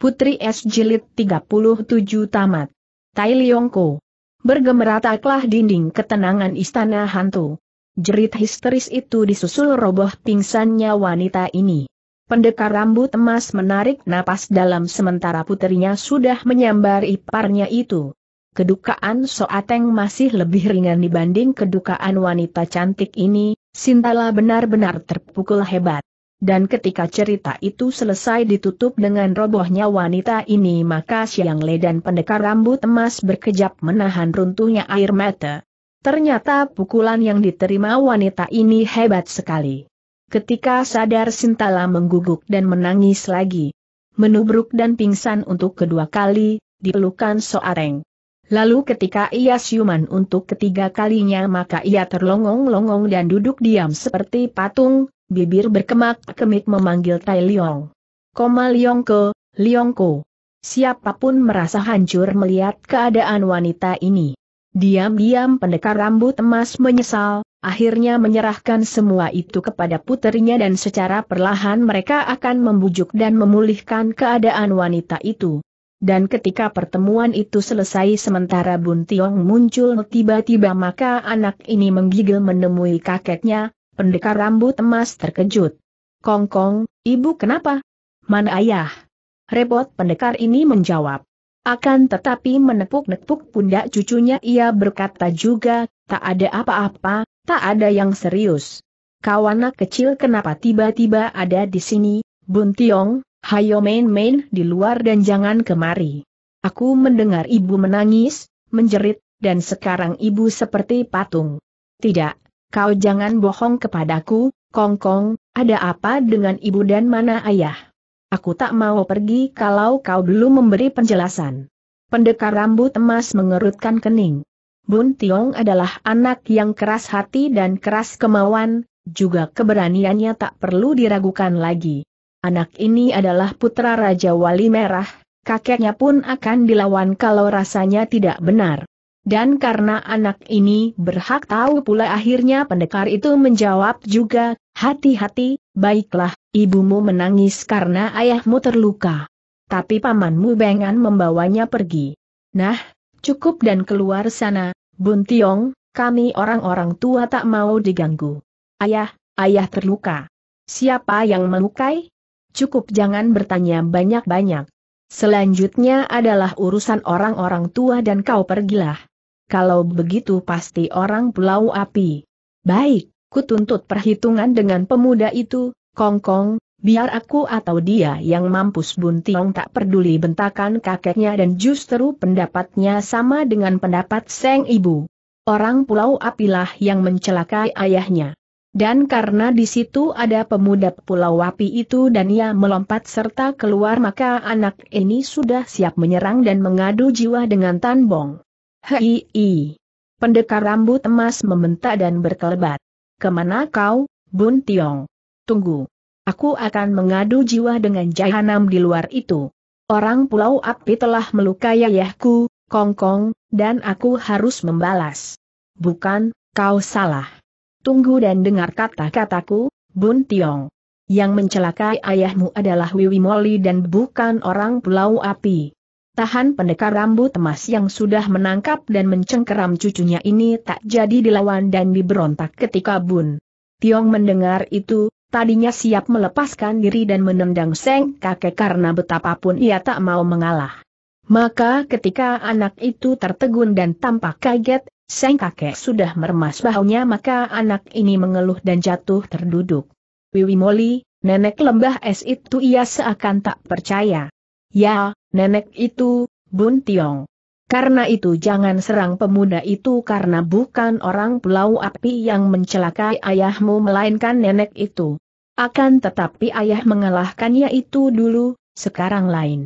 Putri S. Jilid 37 Tamat. Tai Liongko. Bergemerataklah dinding ketenangan istana hantu. Jerit histeris itu disusul roboh pingsannya wanita ini. Pendekar rambut emas menarik napas dalam sementara putrinya sudah menyambar iparnya itu. Kedukaan Soateng masih lebih ringan dibanding kedukaan wanita cantik ini, Sintala benar-benar terpukul hebat dan ketika cerita itu selesai ditutup dengan robohnya wanita ini maka Siang Le dan pendekar rambut emas berkejap menahan runtuhnya air mata. Ternyata pukulan yang diterima wanita ini hebat sekali. Ketika sadar Sintala mengguguk dan menangis lagi. Menubruk dan pingsan untuk kedua kali, dipelukan Soareng. Lalu ketika ia siuman untuk ketiga kalinya maka ia terlongong-longong dan duduk diam seperti patung, bibir berkemak-kemik memanggil Tai Liong. Koma Liong ke, Liong ko. Siapapun merasa hancur melihat keadaan wanita ini. Diam-diam pendekar rambut emas menyesal, akhirnya menyerahkan semua itu kepada puterinya dan secara perlahan mereka akan membujuk dan memulihkan keadaan wanita itu. Dan ketika pertemuan itu selesai sementara Bun Tiong muncul tiba-tiba maka anak ini menggigil menemui kakeknya, Pendekar rambut emas terkejut. Kongkong, Kong, ibu kenapa? Mana ayah? Repot pendekar ini menjawab. Akan tetapi menepuk-nepuk pundak cucunya ia berkata juga, tak ada apa-apa, tak ada yang serius. Kawana kecil kenapa tiba-tiba ada di sini, Bun Tiong, hayo main-main di luar dan jangan kemari. Aku mendengar ibu menangis, menjerit, dan sekarang ibu seperti patung. Tidak, kau jangan bohong kepadaku, Kongkong, Kong, ada apa dengan ibu dan mana ayah? Aku tak mau pergi kalau kau belum memberi penjelasan. Pendekar rambut emas mengerutkan kening. Bun Tiong adalah anak yang keras hati dan keras kemauan, juga keberaniannya tak perlu diragukan lagi. Anak ini adalah putra Raja Wali Merah, kakeknya pun akan dilawan kalau rasanya tidak benar. Dan karena anak ini berhak tahu pula akhirnya pendekar itu menjawab juga, hati-hati, baiklah, ibumu menangis karena ayahmu terluka. Tapi pamanmu bengan membawanya pergi. Nah, cukup dan keluar sana, Bun Tiong. kami orang-orang tua tak mau diganggu. Ayah, ayah terluka. Siapa yang melukai? Cukup jangan bertanya banyak-banyak. Selanjutnya adalah urusan orang-orang tua dan kau pergilah kalau begitu pasti orang pulau api. Baik, kutuntut perhitungan dengan pemuda itu, kongkong, -kong, biar aku atau dia yang mampus buntiong tak peduli bentakan kakeknya dan justru pendapatnya sama dengan pendapat seng ibu. Orang pulau apilah yang mencelakai ayahnya. Dan karena di situ ada pemuda Pulau Api itu dan ia melompat serta keluar maka anak ini sudah siap menyerang dan mengadu jiwa dengan Tan Bong. Hei, pendekar rambut emas membentak dan berkelebat. Kemana kau, Bun Tiong? Tunggu. Aku akan mengadu jiwa dengan jahanam di luar itu. Orang pulau api telah melukai ayahku, Kongkong, dan aku harus membalas. Bukan, kau salah. Tunggu dan dengar kata-kataku, Bun Tiong. Yang mencelakai ayahmu adalah Wiwi Moli dan bukan orang pulau api. Tahan pendekar rambut emas yang sudah menangkap dan mencengkeram cucunya ini tak jadi dilawan dan diberontak ketika Bun. Tiong mendengar itu, tadinya siap melepaskan diri dan menendang Seng kakek karena betapapun ia tak mau mengalah. Maka ketika anak itu tertegun dan tampak kaget, Seng kakek sudah meremas bahunya maka anak ini mengeluh dan jatuh terduduk. Wiwi Moli, nenek lembah es itu ia seakan tak percaya. Ya, Nenek itu, Bun Tiong. Karena itu jangan serang pemuda itu karena bukan orang Pulau api yang mencelakai ayahmu melainkan nenek itu. Akan tetapi ayah mengalahkannya itu dulu, sekarang lain.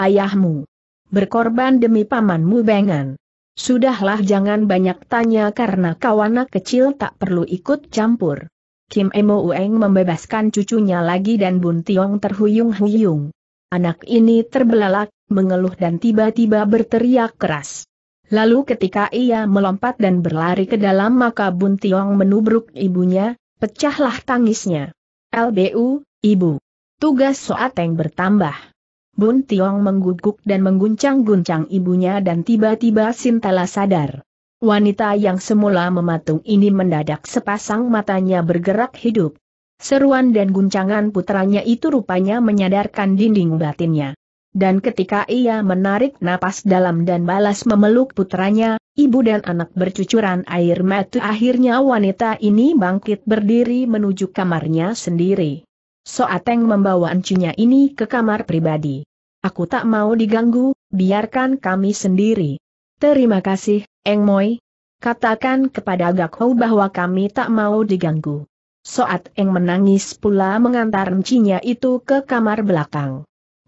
Ayahmu berkorban demi pamanmu bengan. Sudahlah jangan banyak tanya karena kau kecil tak perlu ikut campur. Kim Emo Ueng membebaskan cucunya lagi dan Bun Tiong terhuyung-huyung. Anak ini terbelalak, mengeluh dan tiba-tiba berteriak keras. Lalu ketika ia melompat dan berlari ke dalam maka Bun Tiong menubruk ibunya, pecahlah tangisnya. LBU, ibu. Tugas Soateng bertambah. Bun Tiong mengguguk dan mengguncang-guncang ibunya dan tiba-tiba Sintala sadar. Wanita yang semula mematung ini mendadak sepasang matanya bergerak hidup. Seruan dan guncangan putranya itu rupanya menyadarkan dinding batinnya. Dan ketika ia menarik napas dalam dan balas memeluk putranya, ibu dan anak bercucuran air mata akhirnya wanita ini bangkit berdiri menuju kamarnya sendiri. Soateng membawa encinya ini ke kamar pribadi. Aku tak mau diganggu, biarkan kami sendiri. Terima kasih, Eng Moi. Katakan kepada Hou bahwa kami tak mau diganggu. Soat Eng menangis pula mengantar encinya itu ke kamar belakang.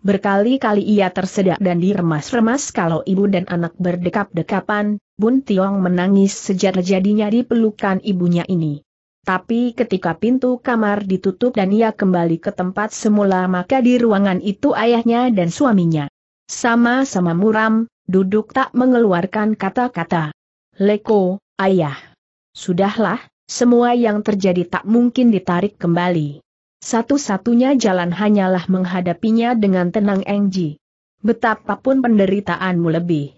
Berkali-kali ia tersedak dan diremas-remas kalau ibu dan anak berdekap-dekapan, Bun Tiong menangis sejak jadinya di ibunya ini. Tapi ketika pintu kamar ditutup dan ia kembali ke tempat semula maka di ruangan itu ayahnya dan suaminya. Sama-sama muram, duduk tak mengeluarkan kata-kata. Leko, ayah. Sudahlah, semua yang terjadi tak mungkin ditarik kembali. Satu-satunya jalan hanyalah menghadapinya dengan tenang Engji. Betapapun penderitaanmu lebih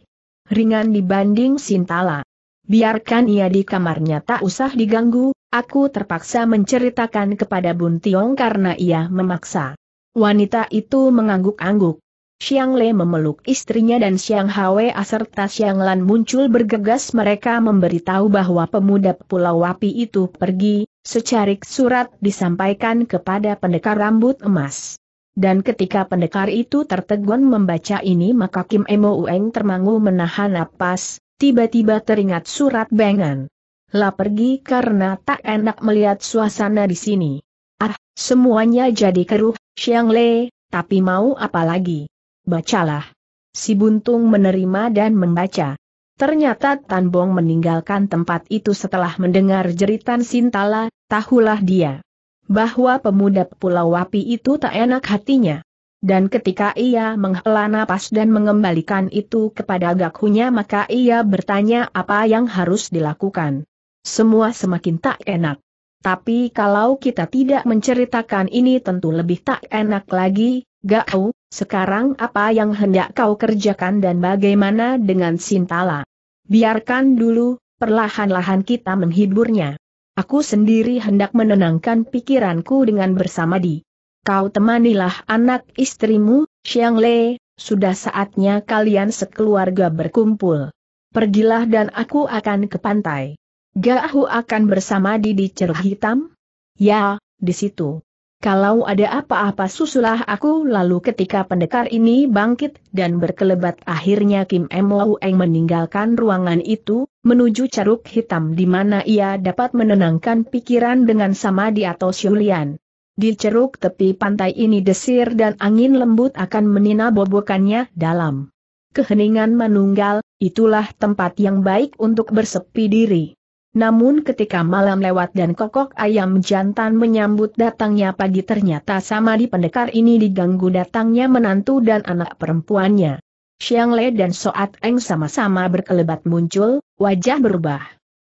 ringan dibanding Sintala. Biarkan ia di kamarnya tak usah diganggu, aku terpaksa menceritakan kepada Bun Tiong karena ia memaksa. Wanita itu mengangguk-angguk. Xiang Le memeluk istrinya dan Xiang Hwe serta Xiang Lan muncul bergegas mereka memberitahu bahwa pemuda Pulau Wapi itu pergi, secarik surat disampaikan kepada pendekar rambut emas. Dan ketika pendekar itu tertegun membaca ini maka Kim Emo Ueng termangu menahan napas, tiba-tiba teringat surat bengan. Lah pergi karena tak enak melihat suasana di sini. Ah, semuanya jadi keruh, Xiang Le, tapi mau apa lagi? bacalah. Si Buntung menerima dan membaca. Ternyata Tan Bong meninggalkan tempat itu setelah mendengar jeritan Sintala, tahulah dia. Bahwa pemuda Pulau Wapi itu tak enak hatinya. Dan ketika ia menghela napas dan mengembalikan itu kepada gakunya maka ia bertanya apa yang harus dilakukan. Semua semakin tak enak. Tapi kalau kita tidak menceritakan ini tentu lebih tak enak lagi, Gak Gao, sekarang apa yang hendak kau kerjakan dan bagaimana dengan Sintala? Biarkan dulu, perlahan-lahan kita menghiburnya. Aku sendiri hendak menenangkan pikiranku dengan bersama di. Kau temanilah anak istrimu, Xiang Le, sudah saatnya kalian sekeluarga berkumpul. Pergilah dan aku akan ke pantai. Gak aku akan bersama di Cerah Hitam? Ya, di situ. Kalau ada apa-apa susulah aku lalu ketika pendekar ini bangkit dan berkelebat akhirnya Kim Emou Eng meninggalkan ruangan itu, menuju caruk hitam di mana ia dapat menenangkan pikiran dengan Samadi atau siulian. Di ceruk tepi pantai ini desir dan angin lembut akan menina bobokannya dalam keheningan menunggal, itulah tempat yang baik untuk bersepi diri. Namun ketika malam lewat dan kokok ayam jantan menyambut datangnya pagi ternyata sama di pendekar ini diganggu datangnya menantu dan anak perempuannya. Xiang Le dan Soat Eng sama-sama berkelebat muncul, wajah berubah.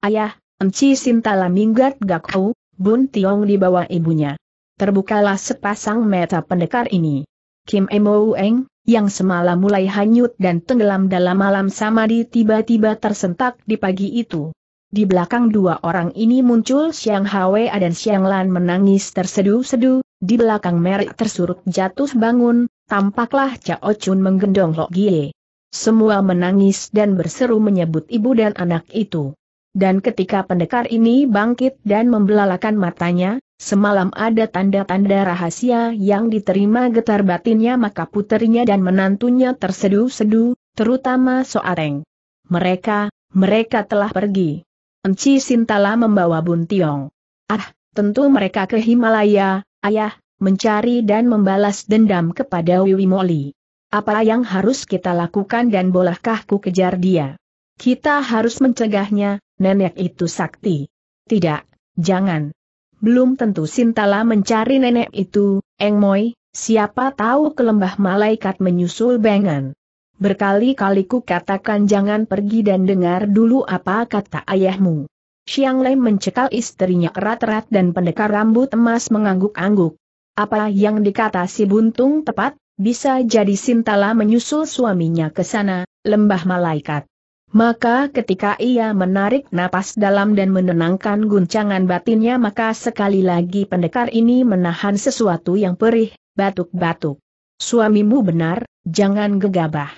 Ayah, Enci Sintala Minggat Gakau, Bun Tiong di bawah ibunya. Terbukalah sepasang mata pendekar ini. Kim Emo Eng, yang semalam mulai hanyut dan tenggelam dalam malam samadi tiba-tiba tersentak di pagi itu. Di belakang dua orang ini muncul Xiang Hwa dan Xiang Lan menangis tersedu-sedu, di belakang Merik tersurut jatuh bangun, tampaklah Cao Chun menggendong Lok Gie. Semua menangis dan berseru menyebut ibu dan anak itu. Dan ketika pendekar ini bangkit dan membelalakan matanya, semalam ada tanda-tanda rahasia yang diterima getar batinnya maka puterinya dan menantunya tersedu-sedu, terutama Soareng. Mereka, mereka telah pergi. Enci Sintala membawa Bun Tiong. Ah, tentu mereka ke Himalaya, ayah, mencari dan membalas dendam kepada Wiwi Moli. Apa yang harus kita lakukan dan bolehkah ku kejar dia? Kita harus mencegahnya, nenek itu sakti. Tidak, jangan. Belum tentu Sintala mencari nenek itu, Eng Moy. siapa tahu kelembah malaikat menyusul bengan. Berkali-kali ku katakan jangan pergi dan dengar dulu apa kata ayahmu. Xiang Lei mencekal istrinya erat-erat dan pendekar rambut emas mengangguk-angguk. Apa yang dikata si buntung tepat, bisa jadi Sintala menyusul suaminya ke sana, lembah malaikat. Maka ketika ia menarik napas dalam dan menenangkan guncangan batinnya maka sekali lagi pendekar ini menahan sesuatu yang perih, batuk-batuk. Suamimu benar, jangan gegabah.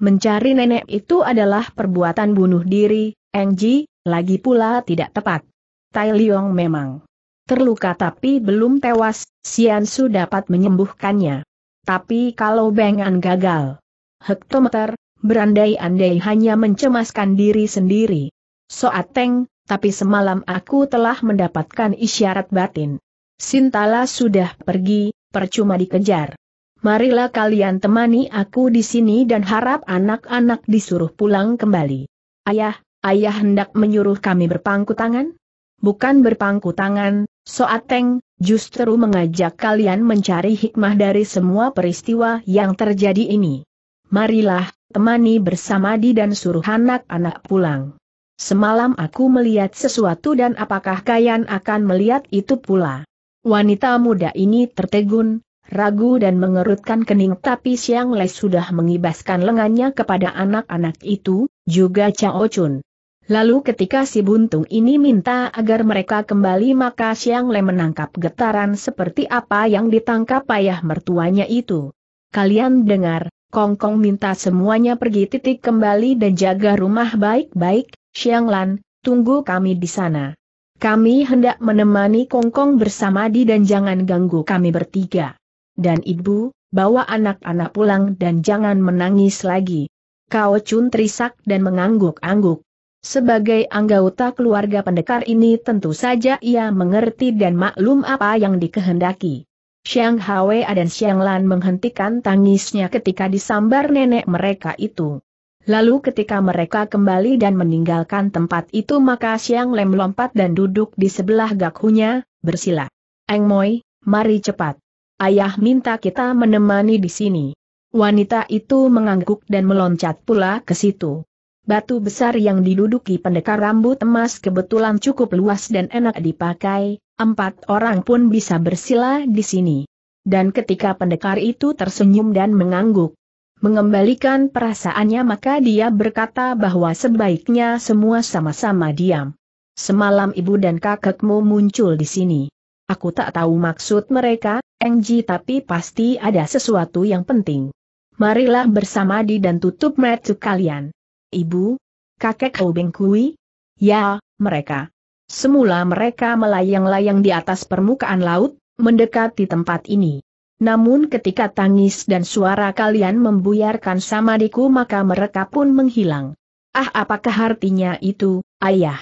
Mencari nenek itu adalah perbuatan bunuh diri, Engji, lagi pula tidak tepat. Tai Liong memang terluka tapi belum tewas, Xian Su dapat menyembuhkannya. Tapi kalau Bengan gagal, hektometer, berandai-andai hanya mencemaskan diri sendiri. Soateng, tapi semalam aku telah mendapatkan isyarat batin. Sintala sudah pergi, percuma dikejar marilah kalian temani aku di sini dan harap anak-anak disuruh pulang kembali. Ayah, ayah hendak menyuruh kami berpangku tangan? Bukan berpangku tangan, Soateng, justru mengajak kalian mencari hikmah dari semua peristiwa yang terjadi ini. Marilah, temani bersama di dan suruh anak-anak pulang. Semalam aku melihat sesuatu dan apakah kalian akan melihat itu pula. Wanita muda ini tertegun, ragu dan mengerutkan kening tapi Siang Le sudah mengibaskan lengannya kepada anak-anak itu, juga Cao Chun. Lalu ketika si buntung ini minta agar mereka kembali maka Siang Le menangkap getaran seperti apa yang ditangkap ayah mertuanya itu. Kalian dengar, Kong Kong minta semuanya pergi titik kembali dan jaga rumah baik-baik, Siang Lan, tunggu kami di sana. Kami hendak menemani Kong Kong bersama di dan jangan ganggu kami bertiga dan ibu, bawa anak-anak pulang dan jangan menangis lagi. Kau Chun terisak dan mengangguk-angguk. Sebagai anggota keluarga pendekar ini tentu saja ia mengerti dan maklum apa yang dikehendaki. Xiang Hwa dan Xiang Lan menghentikan tangisnya ketika disambar nenek mereka itu. Lalu ketika mereka kembali dan meninggalkan tempat itu maka Xiang Lem lompat dan duduk di sebelah gakunya, bersila. Eng Moi, mari cepat ayah minta kita menemani di sini. Wanita itu mengangguk dan meloncat pula ke situ. Batu besar yang diduduki pendekar rambut emas kebetulan cukup luas dan enak dipakai, empat orang pun bisa bersila di sini. Dan ketika pendekar itu tersenyum dan mengangguk, mengembalikan perasaannya maka dia berkata bahwa sebaiknya semua sama-sama diam. Semalam ibu dan kakekmu muncul di sini. Aku tak tahu maksud mereka, Engji tapi pasti ada sesuatu yang penting. Marilah bersama di dan tutup mata kalian. Ibu, kakek Hou Bengkui? Ya, mereka. Semula mereka melayang-layang di atas permukaan laut, mendekati tempat ini. Namun ketika tangis dan suara kalian membuyarkan samadiku maka mereka pun menghilang. Ah apakah artinya itu, ayah?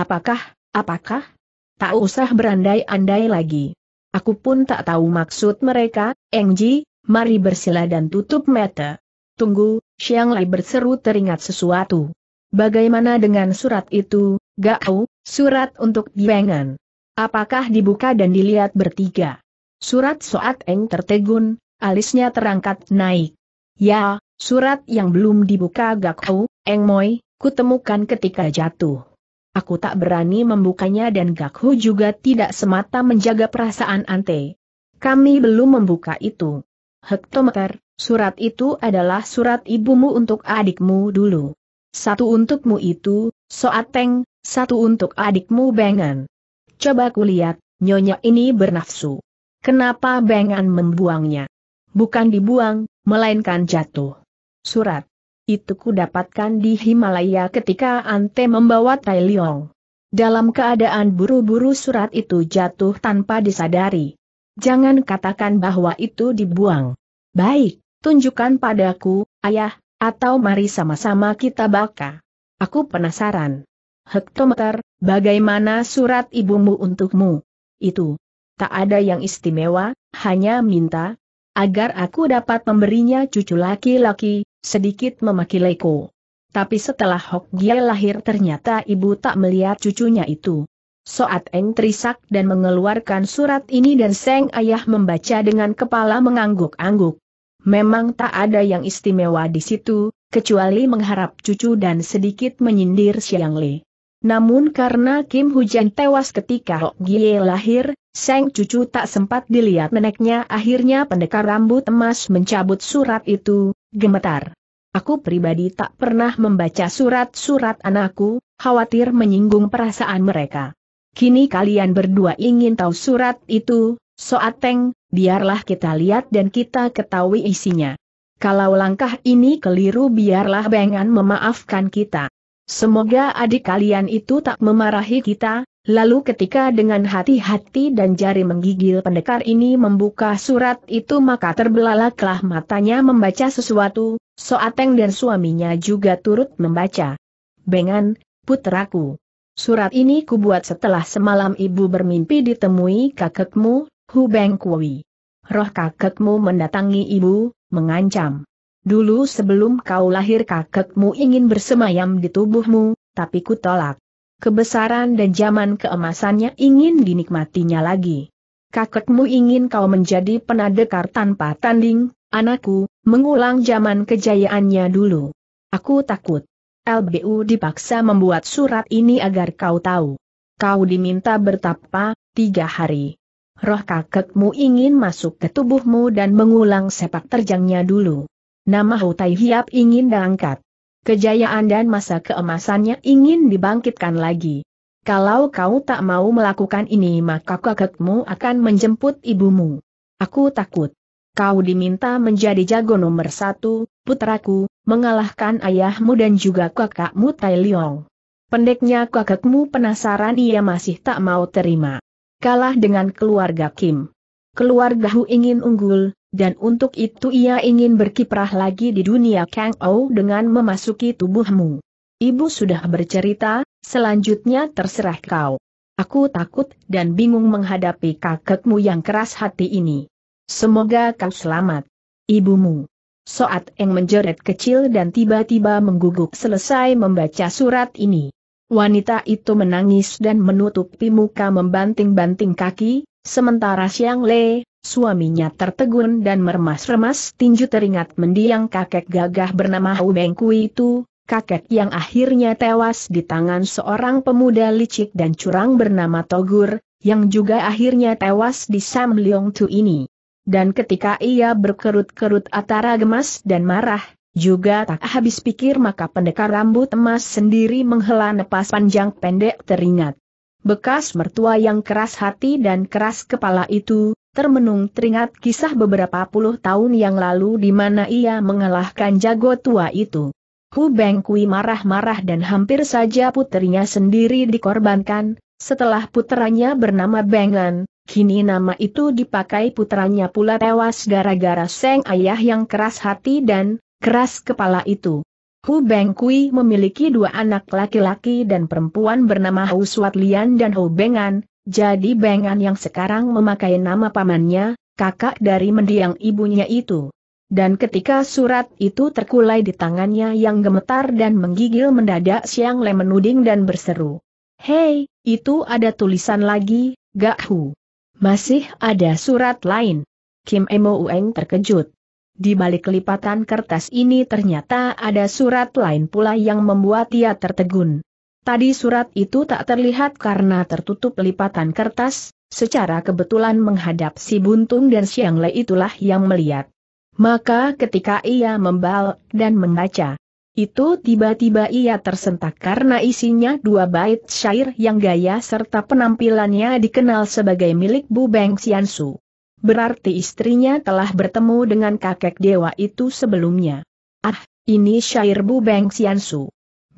Apakah, apakah? Tak usah berandai-andai lagi. Aku pun tak tahu maksud mereka, Engji, mari bersila dan tutup mata. Tunggu, Xiang Lai berseru teringat sesuatu. Bagaimana dengan surat itu, Gao, surat untuk Diwengan? Apakah dibuka dan dilihat bertiga? Surat Soat Eng tertegun, alisnya terangkat naik. Ya, surat yang belum dibuka Gakau, Eng Moi, kutemukan ketika jatuh. Aku tak berani membukanya dan Hu juga tidak semata menjaga perasaan Ante. Kami belum membuka itu. Hektometer, surat itu adalah surat ibumu untuk adikmu dulu. Satu untukmu itu, Soateng, satu untuk adikmu Bengan. Coba kulihat, nyonya ini bernafsu. Kenapa Bengan membuangnya? Bukan dibuang, melainkan jatuh. Surat itu ku dapatkan di Himalaya ketika Ante membawa Tai Leong. Dalam keadaan buru-buru surat itu jatuh tanpa disadari. Jangan katakan bahwa itu dibuang. Baik, tunjukkan padaku, ayah, atau mari sama-sama kita baka. Aku penasaran. Hektometer, bagaimana surat ibumu untukmu? Itu. Tak ada yang istimewa, hanya minta, agar aku dapat memberinya cucu laki-laki, sedikit memaki Leko. Tapi setelah Hok Gie lahir ternyata ibu tak melihat cucunya itu. Soat Eng terisak dan mengeluarkan surat ini dan Seng Ayah membaca dengan kepala mengangguk-angguk. Memang tak ada yang istimewa di situ, kecuali mengharap cucu dan sedikit menyindir Siang Le. Namun karena Kim Hujan tewas ketika Hok Gie lahir, Seng cucu tak sempat dilihat neneknya akhirnya pendekar rambut emas mencabut surat itu, gemetar. Aku pribadi tak pernah membaca surat-surat anakku, khawatir menyinggung perasaan mereka. Kini kalian berdua ingin tahu surat itu, Soateng, biarlah kita lihat dan kita ketahui isinya. Kalau langkah ini keliru biarlah Bengan memaafkan kita. Semoga adik kalian itu tak memarahi kita, Lalu ketika dengan hati-hati dan jari menggigil pendekar ini membuka surat itu maka terbelalaklah matanya membaca sesuatu, Soateng dan suaminya juga turut membaca. Bengan, putraku. Surat ini kubuat setelah semalam ibu bermimpi ditemui kakekmu, Hubeng Kui. Roh kakekmu mendatangi ibu, mengancam. Dulu sebelum kau lahir kakekmu ingin bersemayam di tubuhmu, tapi ku tolak kebesaran dan zaman keemasannya ingin dinikmatinya lagi. Kakekmu ingin kau menjadi penadekar tanpa tanding, anakku, mengulang zaman kejayaannya dulu. Aku takut. LBU dipaksa membuat surat ini agar kau tahu. Kau diminta bertapa, tiga hari. Roh kakekmu ingin masuk ke tubuhmu dan mengulang sepak terjangnya dulu. Nama Hutai Hiap ingin diangkat. Kejayaan dan masa keemasannya ingin dibangkitkan lagi. Kalau kau tak mau melakukan ini maka kakekmu akan menjemput ibumu. Aku takut. Kau diminta menjadi jago nomor satu, putraku, mengalahkan ayahmu dan juga kakakmu Tai Leong. Pendeknya kakekmu penasaran ia masih tak mau terima. Kalah dengan keluarga Kim. Keluarga Hu ingin unggul, dan untuk itu ia ingin berkiprah lagi di dunia Kang Ou dengan memasuki tubuhmu. Ibu sudah bercerita, selanjutnya terserah kau. Aku takut dan bingung menghadapi kakekmu yang keras hati ini. Semoga kau selamat. Ibumu. Soat Eng menjeret kecil dan tiba-tiba mengguguk selesai membaca surat ini. Wanita itu menangis dan menutupi muka membanting-banting kaki, sementara Xiang Le, Suaminya tertegun dan meremas remas tinju teringat mendiang kakek gagah bernama Hau Bengkui itu, kakek yang akhirnya tewas di tangan seorang pemuda licik dan curang bernama Togur, yang juga akhirnya tewas di Sam Leong Tu ini. Dan ketika ia berkerut-kerut antara gemas dan marah, juga tak habis pikir maka pendekar rambut emas sendiri menghela nepas panjang pendek teringat. Bekas mertua yang keras hati dan keras kepala itu, Termenung teringat kisah beberapa puluh tahun yang lalu di mana ia mengalahkan jago tua itu. Hu Bengkui marah-marah dan hampir saja putrinya sendiri dikorbankan, setelah putranya bernama Bengan, kini nama itu dipakai putranya pula tewas gara-gara Seng Ayah yang keras hati dan keras kepala itu. Hu Bengkui memiliki dua anak laki-laki dan perempuan bernama Hu Suat Lian dan Hu Bengan, jadi Bengan yang sekarang memakai nama pamannya, kakak dari mendiang ibunya itu. Dan ketika surat itu terkulai di tangannya yang gemetar dan menggigil mendadak Siang Le menuding dan berseru. Hei, itu ada tulisan lagi, gak hu. Masih ada surat lain. Kim Emo Ueng terkejut. Di balik lipatan kertas ini ternyata ada surat lain pula yang membuat ia tertegun. Tadi surat itu tak terlihat karena tertutup lipatan kertas, secara kebetulan menghadap si Buntung dan Siang Le itulah yang melihat. Maka ketika ia membal dan membaca, itu tiba-tiba ia tersentak karena isinya dua bait syair yang gaya serta penampilannya dikenal sebagai milik Bu Beng Xiansu. Berarti istrinya telah bertemu dengan kakek dewa itu sebelumnya. Ah, ini syair Bu Beng Xiansu.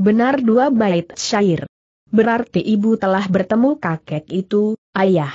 Benar dua bait syair. Berarti ibu telah bertemu kakek itu, ayah.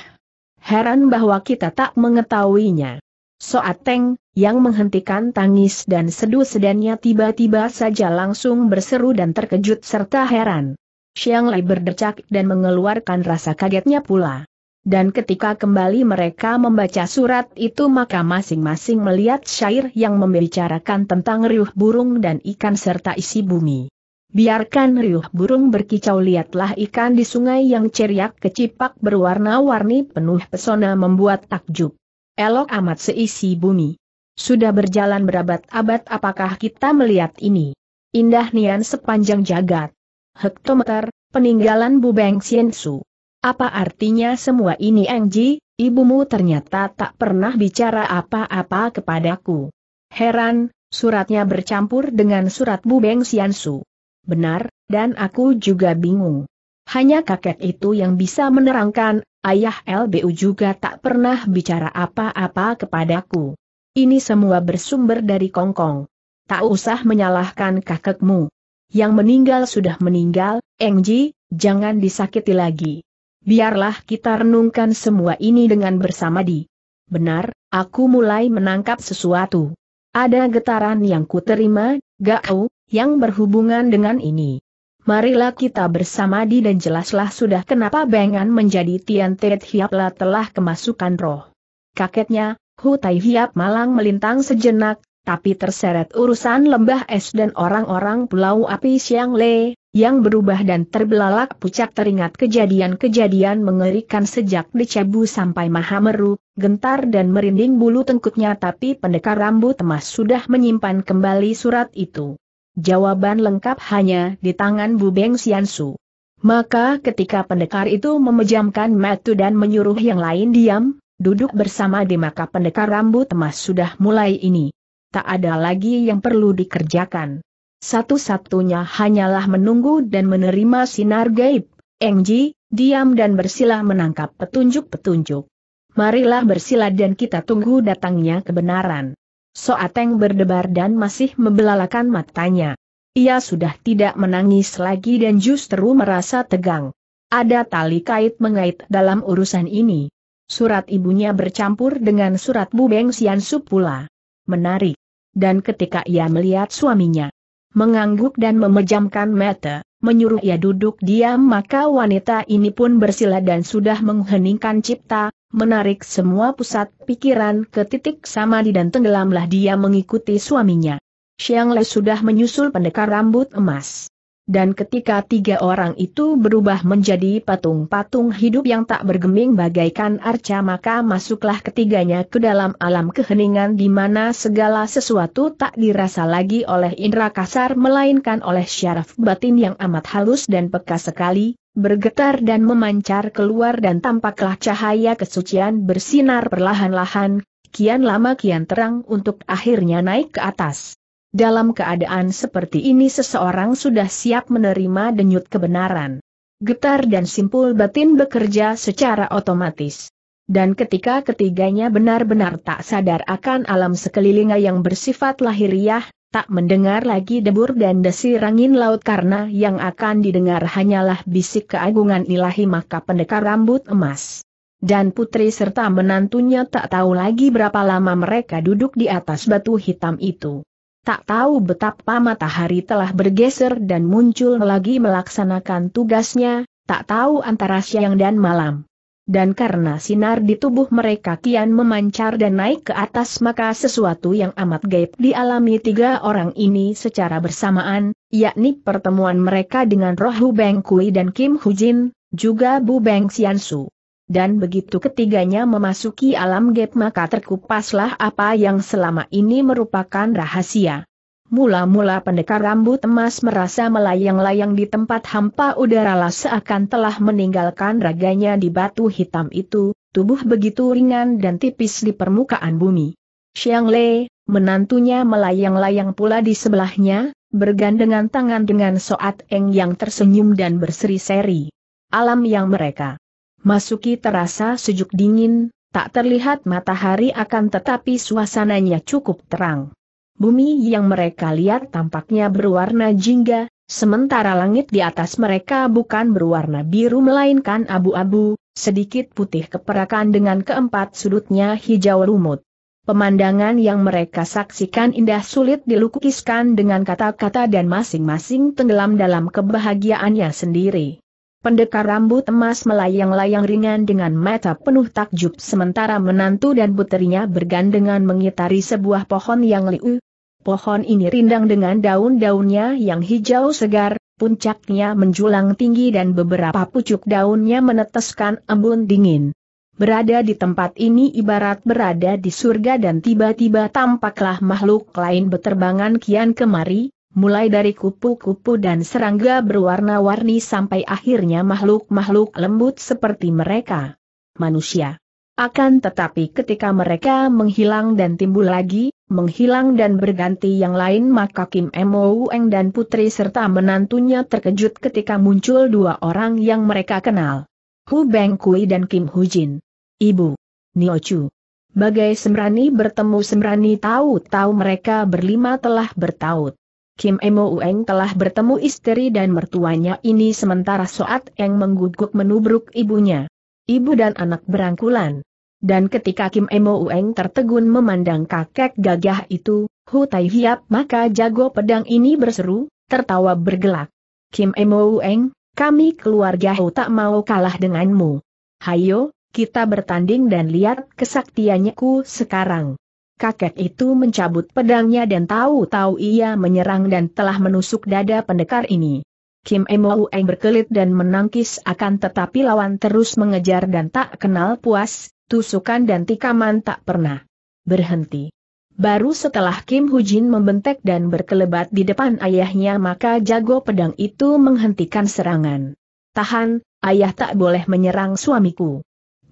Heran bahwa kita tak mengetahuinya. Soateng, yang menghentikan tangis dan seduh sedannya tiba-tiba saja langsung berseru dan terkejut serta heran. Xiang Lei berdecak dan mengeluarkan rasa kagetnya pula. Dan ketika kembali mereka membaca surat itu maka masing-masing melihat syair yang membicarakan tentang riuh burung dan ikan serta isi bumi. Biarkan riuh burung berkicau lihatlah ikan di sungai yang ceriak kecipak berwarna-warni penuh pesona membuat takjub. Elok amat seisi bumi. Sudah berjalan berabad-abad apakah kita melihat ini? Indah nian sepanjang jagat. Hektometer, peninggalan bu Bubeng Su. Apa artinya semua ini Engji, ibumu ternyata tak pernah bicara apa-apa kepadaku. Heran, suratnya bercampur dengan surat bu Bubeng Siansu. Benar, dan aku juga bingung. Hanya kakek itu yang bisa menerangkan, ayah LBU juga tak pernah bicara apa-apa kepadaku. Ini semua bersumber dari Kongkong. Tak usah menyalahkan kakekmu. Yang meninggal sudah meninggal, Engji, jangan disakiti lagi. Biarlah kita renungkan semua ini dengan bersama di. Benar, aku mulai menangkap sesuatu. Ada getaran yang kuterima, gak, u? yang berhubungan dengan ini. Marilah kita bersama di dan jelaslah sudah kenapa Bengan menjadi Tian Tet Hiapla telah kemasukan roh. Kaketnya, Hu Tai Hiap malang melintang sejenak, tapi terseret urusan lembah es dan orang-orang pulau api Siang Le, yang berubah dan terbelalak pucat teringat kejadian-kejadian mengerikan sejak dicebu sampai Mahameru, gentar dan merinding bulu tengkuknya tapi pendekar rambut emas sudah menyimpan kembali surat itu. Jawaban lengkap hanya di tangan Bu Beng Xiansu. Maka ketika pendekar itu memejamkan mata dan menyuruh yang lain diam, duduk bersama di maka pendekar rambut emas sudah mulai ini. Tak ada lagi yang perlu dikerjakan. Satu-satunya hanyalah menunggu dan menerima sinar gaib. Engji, diam dan bersilah menangkap petunjuk-petunjuk. Marilah bersilah dan kita tunggu datangnya kebenaran. Soateng berdebar dan masih membelalakan matanya. Ia sudah tidak menangis lagi dan justru merasa tegang. Ada tali kait mengait dalam urusan ini. Surat ibunya bercampur dengan surat Bu Beng Siansu pula. Menarik. Dan ketika ia melihat suaminya mengangguk dan memejamkan mata, menyuruh ia duduk diam maka wanita ini pun bersila dan sudah mengheningkan cipta, menarik semua pusat pikiran ke titik di dan tenggelamlah dia mengikuti suaminya. Xiang Le sudah menyusul pendekar rambut emas. Dan ketika tiga orang itu berubah menjadi patung-patung hidup yang tak bergeming bagaikan arca maka masuklah ketiganya ke dalam alam keheningan di mana segala sesuatu tak dirasa lagi oleh indra kasar melainkan oleh syaraf batin yang amat halus dan peka sekali, bergetar dan memancar keluar dan tampaklah cahaya kesucian bersinar perlahan-lahan, kian lama kian terang untuk akhirnya naik ke atas. Dalam keadaan seperti ini seseorang sudah siap menerima denyut kebenaran. Getar dan simpul batin bekerja secara otomatis. Dan ketika ketiganya benar-benar tak sadar akan alam sekelilingnya yang bersifat lahiriah, tak mendengar lagi debur dan desir angin laut karena yang akan didengar hanyalah bisik keagungan ilahi maka pendekar rambut emas. Dan putri serta menantunya tak tahu lagi berapa lama mereka duduk di atas batu hitam itu. Tak tahu betapa matahari telah bergeser dan muncul lagi melaksanakan tugasnya, tak tahu antara siang dan malam dan karena sinar di tubuh mereka kian memancar dan naik ke atas maka sesuatu yang amat gaib dialami tiga orang ini secara bersamaan, yakni pertemuan mereka dengan Rohu Beng Kui dan Kim Hu Jin, juga Bu Beng Xiansu. Su. Dan begitu ketiganya memasuki alam gaib maka terkupaslah apa yang selama ini merupakan rahasia. Mula-mula pendekar rambut emas merasa melayang-layang di tempat hampa udaralah seakan telah meninggalkan raganya di batu hitam itu, tubuh begitu ringan dan tipis di permukaan bumi. Xiang Le, menantunya melayang-layang pula di sebelahnya, bergandengan tangan dengan Soat Eng yang tersenyum dan berseri-seri. Alam yang mereka masuki terasa sejuk dingin, tak terlihat matahari akan tetapi suasananya cukup terang bumi yang mereka lihat tampaknya berwarna jingga, sementara langit di atas mereka bukan berwarna biru melainkan abu-abu, sedikit putih keperakan dengan keempat sudutnya hijau lumut. Pemandangan yang mereka saksikan indah sulit dilukiskan dengan kata-kata dan masing-masing tenggelam dalam kebahagiaannya sendiri. Pendekar rambut emas melayang-layang ringan dengan mata penuh takjub sementara menantu dan puterinya bergandengan mengitari sebuah pohon yang liu, Pohon ini rindang dengan daun-daunnya yang hijau segar, puncaknya menjulang tinggi dan beberapa pucuk daunnya meneteskan embun dingin. Berada di tempat ini ibarat berada di surga dan tiba-tiba tampaklah makhluk lain beterbangan kian kemari, mulai dari kupu-kupu dan serangga berwarna-warni sampai akhirnya makhluk-makhluk lembut seperti mereka. Manusia. Akan tetapi ketika mereka menghilang dan timbul lagi, menghilang dan berganti yang lain maka Kim Mo Eng dan putri serta menantunya terkejut ketika muncul dua orang yang mereka kenal. Hu Beng Kui dan Kim Hu Jin. Ibu. Nio Chu. Bagai Semrani bertemu Semrani tahu-tahu mereka berlima telah bertaut. Kim Mo Ueng telah bertemu istri dan mertuanya ini sementara Soat Eng mengguguk menubruk ibunya. Ibu dan anak berangkulan. Dan ketika Kim Emo Ueng tertegun memandang kakek gagah itu, Hu Tai Hiap maka jago pedang ini berseru, tertawa bergelak. Kim Emo Ueng, kami keluarga Hu tak mau kalah denganmu. Hayo, kita bertanding dan lihat kesaktiannya ku sekarang. Kakek itu mencabut pedangnya dan tahu-tahu ia menyerang dan telah menusuk dada pendekar ini. Kim Emo Ueng berkelit dan menangkis akan tetapi lawan terus mengejar dan tak kenal puas, tusukan dan tikaman tak pernah berhenti. Baru setelah Kim Hujin membentek dan berkelebat di depan ayahnya maka jago pedang itu menghentikan serangan. Tahan, ayah tak boleh menyerang suamiku.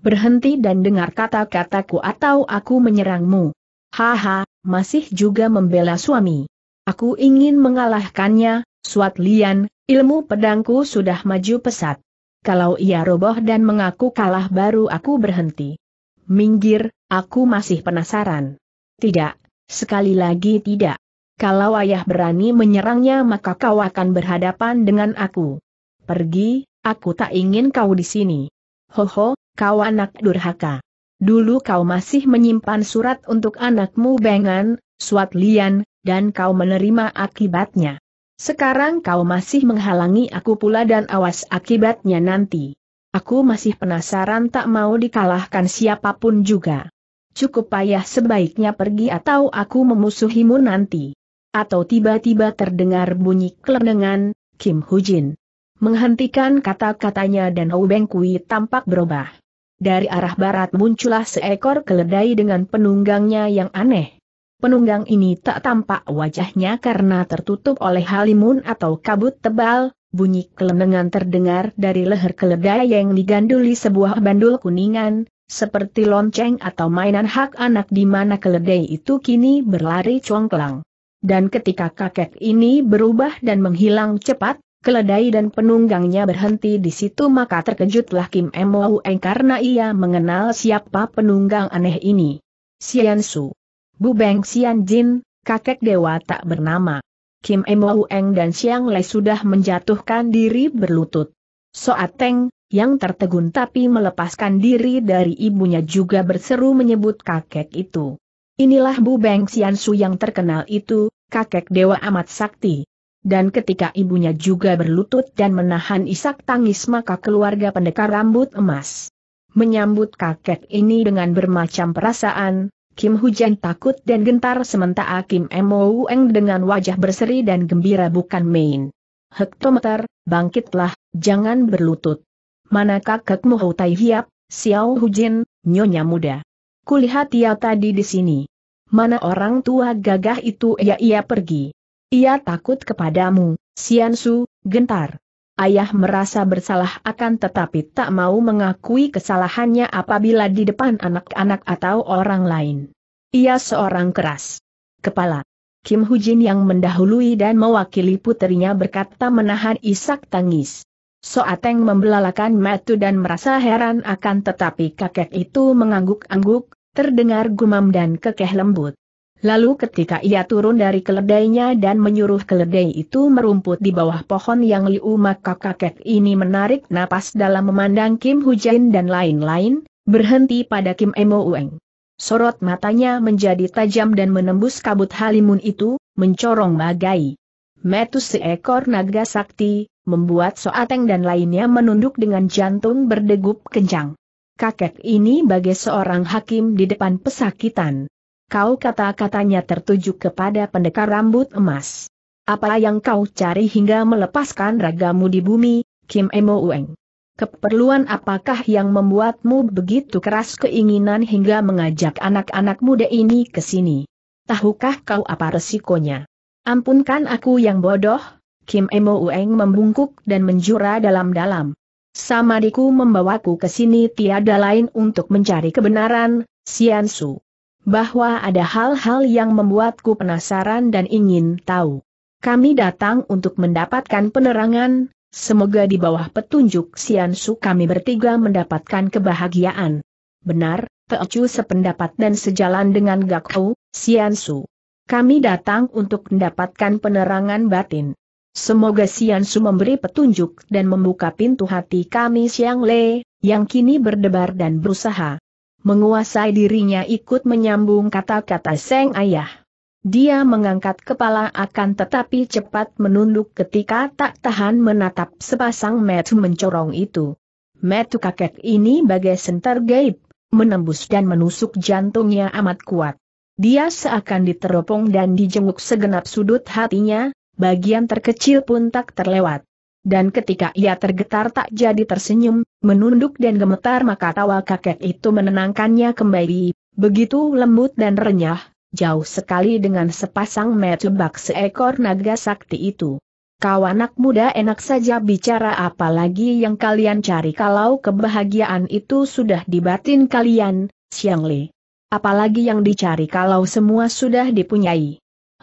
Berhenti dan dengar kata-kataku atau aku menyerangmu. Haha, masih juga membela suami. Aku ingin mengalahkannya, Suat Lian, ilmu pedangku sudah maju pesat. Kalau ia roboh dan mengaku kalah baru aku berhenti minggir, aku masih penasaran. Tidak, sekali lagi tidak. Kalau ayah berani menyerangnya maka kau akan berhadapan dengan aku. Pergi, aku tak ingin kau di sini. Hoho, kau anak durhaka. Dulu kau masih menyimpan surat untuk anakmu Bengan, Suat Lian, dan kau menerima akibatnya. Sekarang kau masih menghalangi aku pula dan awas akibatnya nanti. Aku masih penasaran tak mau dikalahkan siapapun juga. Cukup payah sebaiknya pergi atau aku memusuhimu nanti. Atau tiba-tiba terdengar bunyi kelenengan, Kim Hujin. Menghentikan kata-katanya dan Hou Beng Kui tampak berubah. Dari arah barat muncullah seekor keledai dengan penunggangnya yang aneh. Penunggang ini tak tampak wajahnya karena tertutup oleh halimun atau kabut tebal, bunyi kelemengan terdengar dari leher keledai yang diganduli sebuah bandul kuningan, seperti lonceng atau mainan hak anak di mana keledai itu kini berlari congklang. Dan ketika kakek ini berubah dan menghilang cepat, keledai dan penunggangnya berhenti di situ maka terkejutlah Kim Emoueng karena ia mengenal siapa penunggang aneh ini. Sian Su. Bu Beng Sian Jin, kakek dewa tak bernama. Kim Emo Eng dan Siang Lei sudah menjatuhkan diri berlutut. Soat Teng, yang tertegun tapi melepaskan diri dari ibunya juga berseru menyebut kakek itu. Inilah Bu Beng Xiansu yang terkenal itu, kakek Dewa Amat Sakti. Dan ketika ibunya juga berlutut dan menahan isak tangis maka keluarga pendekar rambut emas menyambut kakek ini dengan bermacam perasaan, Kim Hujan takut dan gentar sementara Kim Mo Eng dengan wajah berseri dan gembira bukan main. Hektometer, bangkitlah, jangan berlutut. Mana kakekmu Hou Tai Hiap, Xiao Hujin, nyonya muda. Kulihat ia tadi di sini. Mana orang tua gagah itu Ya, ia pergi. Ia takut kepadamu, Sian Su, gentar ayah merasa bersalah akan tetapi tak mau mengakui kesalahannya apabila di depan anak-anak atau orang lain. Ia seorang keras. Kepala. Kim Hujin yang mendahului dan mewakili putrinya berkata menahan isak tangis. Soateng membelalakan matu dan merasa heran akan tetapi kakek itu mengangguk-angguk, terdengar gumam dan kekeh lembut. Lalu ketika ia turun dari keledainya dan menyuruh keledai itu merumput di bawah pohon yang liu maka kakek ini menarik napas dalam memandang Kim Hu-jin dan lain-lain, berhenti pada Kim Emo Ueng. Sorot matanya menjadi tajam dan menembus kabut halimun itu, mencorong bagai. Metus seekor naga sakti, membuat Soateng dan lainnya menunduk dengan jantung berdegup kencang. Kakek ini bagai seorang hakim di depan pesakitan kau kata-katanya tertuju kepada pendekar rambut emas. Apa yang kau cari hingga melepaskan ragamu di bumi, Kim Emo Ueng? Keperluan apakah yang membuatmu begitu keras keinginan hingga mengajak anak-anak muda ini ke sini? Tahukah kau apa resikonya? Ampunkan aku yang bodoh, Kim Emo Ueng membungkuk dan menjura dalam-dalam. Samadiku membawaku ke sini tiada lain untuk mencari kebenaran, Sian Su bahwa ada hal-hal yang membuatku penasaran dan ingin tahu. Kami datang untuk mendapatkan penerangan, semoga di bawah petunjuk Siansu kami bertiga mendapatkan kebahagiaan. Benar, Teocu sependapat dan sejalan dengan Gakou, Siansu. Kami datang untuk mendapatkan penerangan batin. Semoga Siansu memberi petunjuk dan membuka pintu hati kami Siang Le, yang kini berdebar dan berusaha menguasai dirinya ikut menyambung kata-kata Seng Ayah. Dia mengangkat kepala akan tetapi cepat menunduk ketika tak tahan menatap sepasang metu mencorong itu. Metu kakek ini bagai senter gaib, menembus dan menusuk jantungnya amat kuat. Dia seakan diteropong dan dijenguk segenap sudut hatinya, bagian terkecil pun tak terlewat dan ketika ia tergetar tak jadi tersenyum, menunduk dan gemetar maka tawa kakek itu menenangkannya kembali, begitu lembut dan renyah, jauh sekali dengan sepasang metubak seekor naga sakti itu. Kau anak muda enak saja bicara apalagi yang kalian cari kalau kebahagiaan itu sudah dibatin kalian, Siang Li. Apalagi yang dicari kalau semua sudah dipunyai.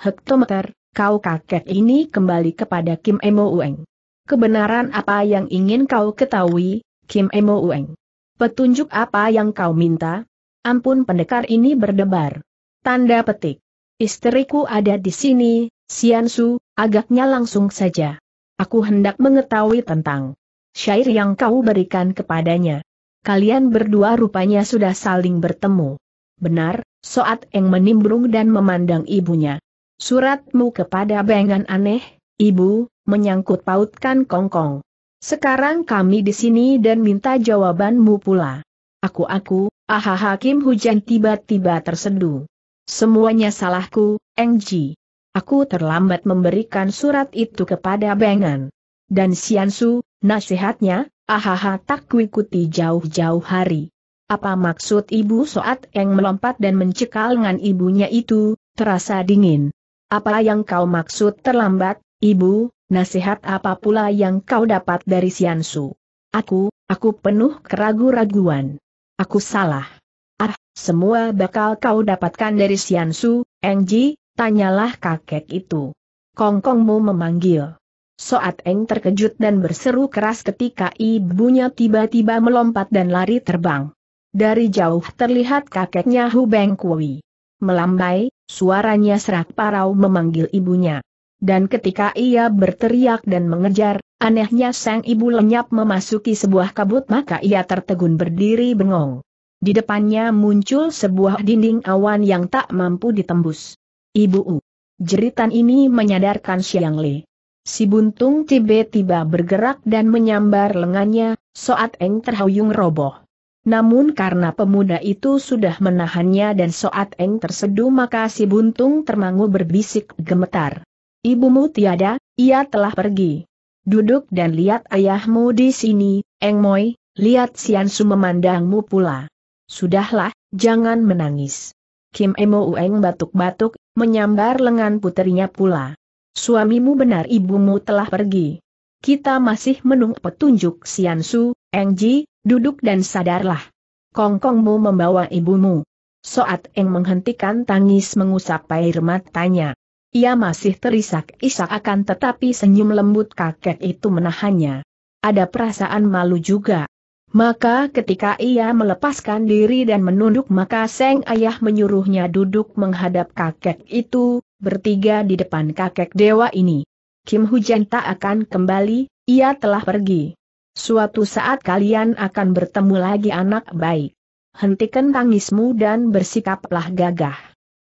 Hektometer, kau kakek ini kembali kepada Kim Emo Ueng. Kebenaran apa yang ingin kau ketahui, Kim Emo Ueng? Petunjuk apa yang kau minta? Ampun pendekar ini berdebar. Tanda petik. Istriku ada di sini, Sian Su. agaknya langsung saja. Aku hendak mengetahui tentang syair yang kau berikan kepadanya. Kalian berdua rupanya sudah saling bertemu. Benar, Soat Eng menimbrung dan memandang ibunya. Suratmu kepada Bengan aneh, Ibu, menyangkut pautkan kongkong. Sekarang kami di sini dan minta jawabanmu pula. Aku-aku, aha hakim hujan tiba-tiba terseduh. Semuanya salahku, Engji. Aku terlambat memberikan surat itu kepada Bengan. Dan Siansu, nasihatnya, ahaha tak kuikuti jauh-jauh hari. Apa maksud ibu soat yang melompat dan mencekal dengan ibunya itu, terasa dingin. Apa yang kau maksud terlambat, Ibu, nasihat apa pula yang kau dapat dari Siansu? Aku, aku penuh keragu-raguan. Aku salah. Ah, semua bakal kau dapatkan dari Siansu, Engji, tanyalah kakek itu. Kongkongmu memanggil. Soat Eng terkejut dan berseru keras ketika ibunya tiba-tiba melompat dan lari terbang. Dari jauh terlihat kakeknya Hubeng Kui. Melambai, suaranya serak parau memanggil ibunya dan ketika ia berteriak dan mengejar, anehnya sang ibu lenyap memasuki sebuah kabut maka ia tertegun berdiri bengong. Di depannya muncul sebuah dinding awan yang tak mampu ditembus. Ibu U. Jeritan ini menyadarkan Xiang Li. Si buntung tiba-tiba bergerak dan menyambar lengannya, Soat Eng terhuyung roboh. Namun karena pemuda itu sudah menahannya dan Soat Eng terseduh maka si buntung termangu berbisik gemetar. Ibumu tiada, ia telah pergi. Duduk dan lihat ayahmu di sini, Eng Moi, lihat Su memandangmu pula. Sudahlah, jangan menangis. Kim Emo Ueng batuk-batuk, menyambar lengan puterinya pula. Suamimu benar ibumu telah pergi. Kita masih menunggu petunjuk Su, Eng Ji, duduk dan sadarlah. Kongkongmu membawa ibumu. Soat Eng menghentikan tangis mengusap air matanya. Ia masih terisak-isak akan tetapi senyum lembut kakek itu menahannya. Ada perasaan malu juga. Maka ketika ia melepaskan diri dan menunduk maka Seng Ayah menyuruhnya duduk menghadap kakek itu, bertiga di depan kakek dewa ini. Kim Hujan tak akan kembali, ia telah pergi. Suatu saat kalian akan bertemu lagi anak baik. Hentikan tangismu dan bersikaplah gagah.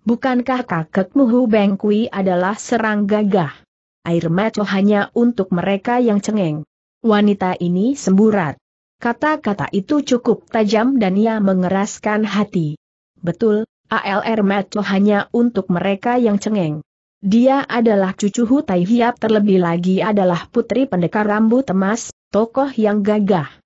Bukankah kakek Muhu Bengkui adalah serang gagah? Air mata hanya untuk mereka yang cengeng. Wanita ini semburat. Kata-kata itu cukup tajam dan ia mengeraskan hati. Betul, ALR Mato hanya untuk mereka yang cengeng. Dia adalah cucu Hutai Hiap terlebih lagi adalah putri pendekar rambut emas, tokoh yang gagah.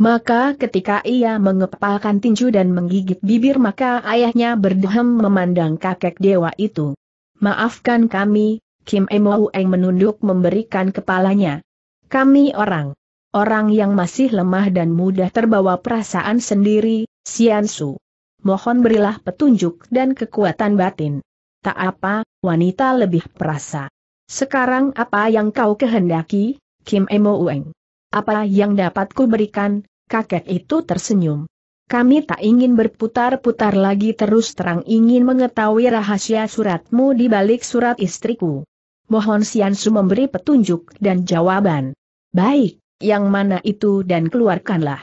Maka ketika ia mengepalkan tinju dan menggigit bibir maka ayahnya berdehem memandang kakek dewa itu. Maafkan kami, Kim Emo Eng menunduk memberikan kepalanya. Kami orang. Orang yang masih lemah dan mudah terbawa perasaan sendiri, Sian Su. Mohon berilah petunjuk dan kekuatan batin. Tak apa, wanita lebih perasa. Sekarang apa yang kau kehendaki, Kim Emo Eng? Apa yang dapat ku berikan, kakek itu tersenyum. Kami tak ingin berputar-putar lagi terus terang ingin mengetahui rahasia suratmu di balik surat istriku. Mohon Siansu memberi petunjuk dan jawaban. Baik, yang mana itu dan keluarkanlah.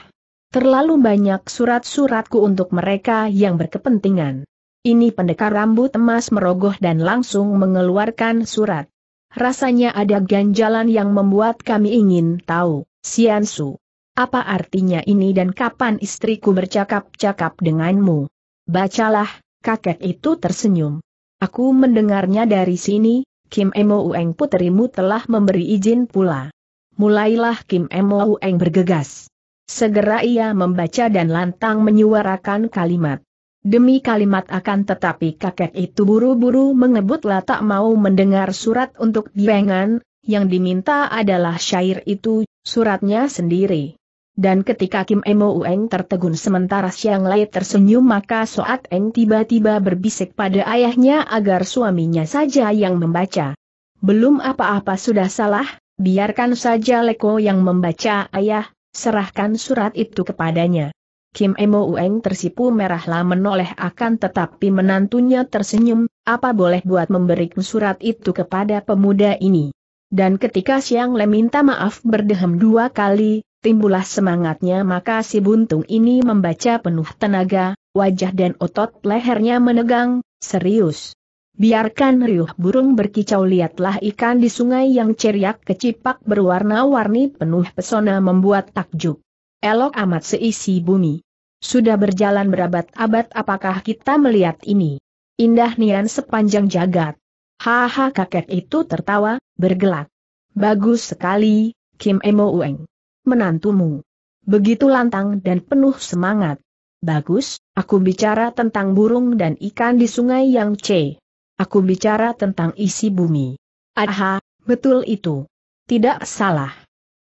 Terlalu banyak surat-suratku untuk mereka yang berkepentingan. Ini pendekar rambut emas merogoh dan langsung mengeluarkan surat. Rasanya ada ganjalan yang membuat kami ingin tahu, Siansu. Apa artinya ini dan kapan istriku bercakap-cakap denganmu? Bacalah, kakek itu tersenyum. Aku mendengarnya dari sini, Kim Emo Ueng puterimu telah memberi izin pula. Mulailah Kim Emo Ueng bergegas. Segera ia membaca dan lantang menyuarakan kalimat. Demi kalimat akan tetapi kakek itu buru-buru mengebutlah tak mau mendengar surat untuk diengan, yang diminta adalah syair itu, suratnya sendiri. Dan ketika Kim Emo Ueng tertegun sementara Siang Lai tersenyum maka Soat Eng tiba-tiba berbisik pada ayahnya agar suaminya saja yang membaca. Belum apa-apa sudah salah, biarkan saja Leko yang membaca ayah, serahkan surat itu kepadanya. Kim Emo Ueng tersipu merahlah menoleh akan tetapi menantunya tersenyum, apa boleh buat memberikan surat itu kepada pemuda ini. Dan ketika Siang Le minta maaf berdehem dua kali, timbullah semangatnya maka si buntung ini membaca penuh tenaga, wajah dan otot lehernya menegang, serius. Biarkan riuh burung berkicau lihatlah ikan di sungai yang ceriak kecipak berwarna-warni penuh pesona membuat takjub. Elok amat seisi bumi. Sudah berjalan berabad-abad apakah kita melihat ini? Indah nian sepanjang jagat. Haha kakek itu tertawa, bergelak. Bagus sekali, Kim Emo Ueng menantumu. Begitu lantang dan penuh semangat. Bagus, aku bicara tentang burung dan ikan di sungai yang C. Aku bicara tentang isi bumi. Aha, betul itu. Tidak salah.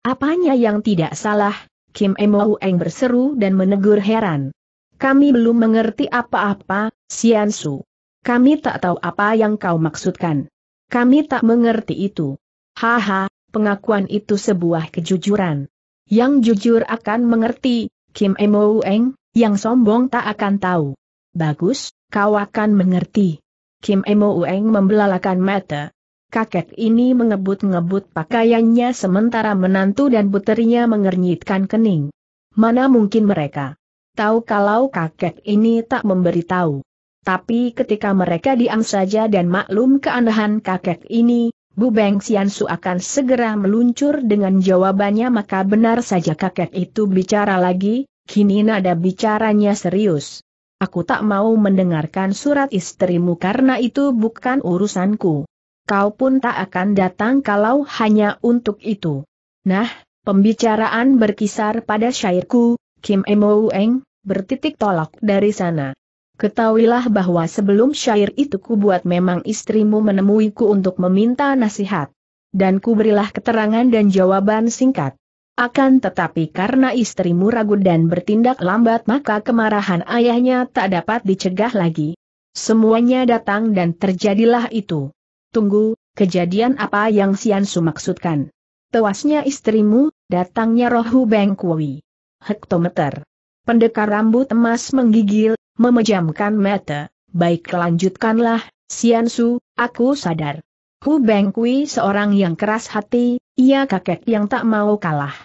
Apanya yang tidak salah? Kim Emo Eng berseru dan menegur heran. Kami belum mengerti apa-apa, Sian Su. Kami tak tahu apa yang kau maksudkan. Kami tak mengerti itu. Haha, pengakuan itu sebuah kejujuran. Yang jujur akan mengerti, Kim Emo Eng, yang sombong tak akan tahu. Bagus, kau akan mengerti. Kim Emo Eng membelalakan mata. Kakek ini mengebut-ngebut pakaiannya sementara menantu dan puterinya mengernyitkan kening. Mana mungkin mereka tahu kalau kakek ini tak memberitahu. Tapi ketika mereka diam saja dan maklum keanehan kakek ini, Bu Beng Xiansu akan segera meluncur dengan jawabannya maka benar saja kakek itu bicara lagi, kini nada bicaranya serius. Aku tak mau mendengarkan surat istrimu karena itu bukan urusanku. Kau pun tak akan datang kalau hanya untuk itu. Nah, pembicaraan berkisar pada syairku, Kim Emo Eng, bertitik tolak dari sana. Ketahuilah bahwa sebelum syair itu kubuat memang istrimu menemuiku untuk meminta nasihat. Dan kuberilah keterangan dan jawaban singkat. Akan tetapi karena istrimu ragu dan bertindak lambat maka kemarahan ayahnya tak dapat dicegah lagi. Semuanya datang dan terjadilah itu. Tunggu, kejadian apa yang Siansu maksudkan? Tewasnya istrimu, datangnya rohu Bengkui. Hektometer. Pendekar rambut emas menggigil, memejamkan mata, baik lanjutkanlah, Su, aku sadar. Hu Bengkui seorang yang keras hati, ia kakek yang tak mau kalah.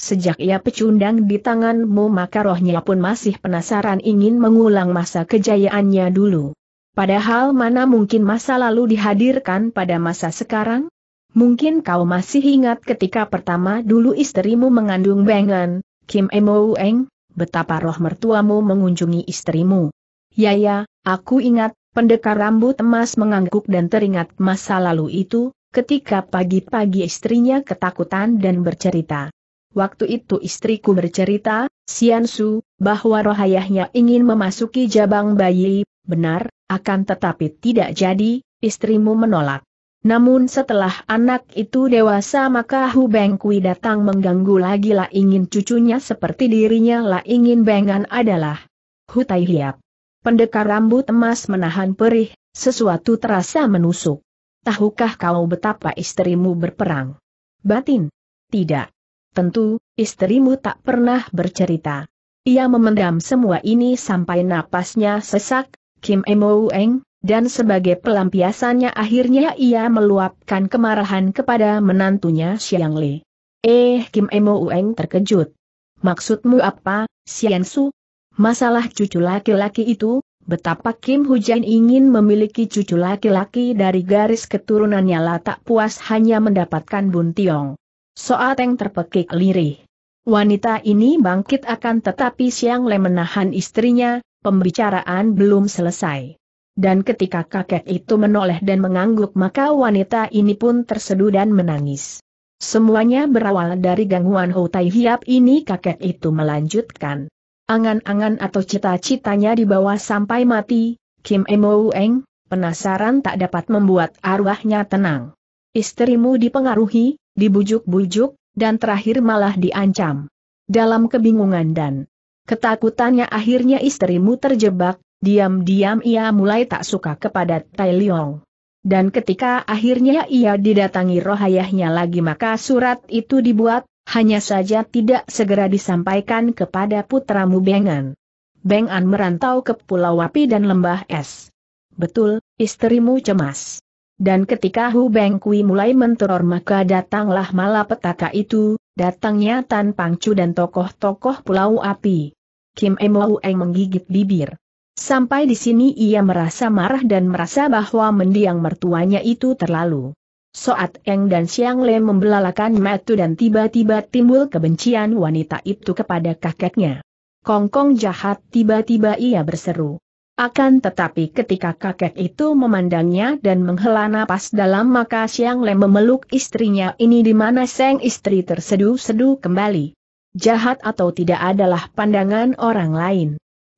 Sejak ia pecundang di tanganmu maka rohnya pun masih penasaran ingin mengulang masa kejayaannya dulu. Padahal mana mungkin masa lalu dihadirkan pada masa sekarang? Mungkin kau masih ingat ketika pertama dulu istrimu mengandung Bengan, Kim Emo Eng? betapa roh mertuamu mengunjungi istrimu. Ya ya, aku ingat, pendekar rambut emas mengangguk dan teringat masa lalu itu, ketika pagi-pagi istrinya ketakutan dan bercerita. Waktu itu istriku bercerita, Su, bahwa roh ayahnya ingin memasuki jabang bayi, benar, akan tetapi tidak jadi, istrimu menolak. Namun setelah anak itu dewasa maka Hu Beng Kui datang mengganggu lagi lah ingin cucunya seperti dirinya lah ingin Bengan adalah Hu Tai Hiap. Pendekar rambut emas menahan perih, sesuatu terasa menusuk. Tahukah kau betapa istrimu berperang? Batin? Tidak. Tentu, istrimu tak pernah bercerita. Ia memendam semua ini sampai napasnya sesak, Kim Emo Eng, dan sebagai pelampiasannya akhirnya ia meluapkan kemarahan kepada menantunya Xiang Li. Eh Kim Emo Ueng terkejut. Maksudmu apa, Xiang Su? Masalah cucu laki-laki itu, betapa Kim Hujan ingin memiliki cucu laki-laki dari garis keturunannya lah tak puas hanya mendapatkan Bun Tiong. Soal yang terpekik lirih. Wanita ini bangkit akan tetapi Siang Le menahan istrinya, pembicaraan belum selesai. Dan ketika kakek itu menoleh dan mengangguk maka wanita ini pun terseduh dan menangis. Semuanya berawal dari gangguan Hotai Hiap ini kakek itu melanjutkan. Angan-angan atau cita-citanya dibawa sampai mati, Kim Emo Eng, penasaran tak dapat membuat arwahnya tenang. Istrimu dipengaruhi, dibujuk-bujuk, dan terakhir malah diancam. Dalam kebingungan dan ketakutannya akhirnya istrimu terjebak, Diam-diam ia mulai tak suka kepada Tai Leong. Dan ketika akhirnya ia didatangi roh ayahnya lagi maka surat itu dibuat, hanya saja tidak segera disampaikan kepada putramu Bengan. Bengan merantau ke Pulau Wapi dan Lembah Es. Betul, istrimu cemas. Dan ketika Hu Beng Kui mulai menteror maka datanglah malapetaka itu, datangnya Tan Pangcu dan tokoh-tokoh Pulau Api. Kim Emo Eng menggigit bibir. Sampai di sini ia merasa marah dan merasa bahwa mendiang mertuanya itu terlalu. Soat Eng dan Siang Le membelalakan metu dan tiba-tiba timbul kebencian wanita itu kepada kakeknya. Kongkong jahat tiba-tiba ia berseru. Akan tetapi ketika kakek itu memandangnya dan menghela napas dalam maka Siang Le memeluk istrinya ini di mana Seng istri terseduh-seduh kembali. Jahat atau tidak adalah pandangan orang lain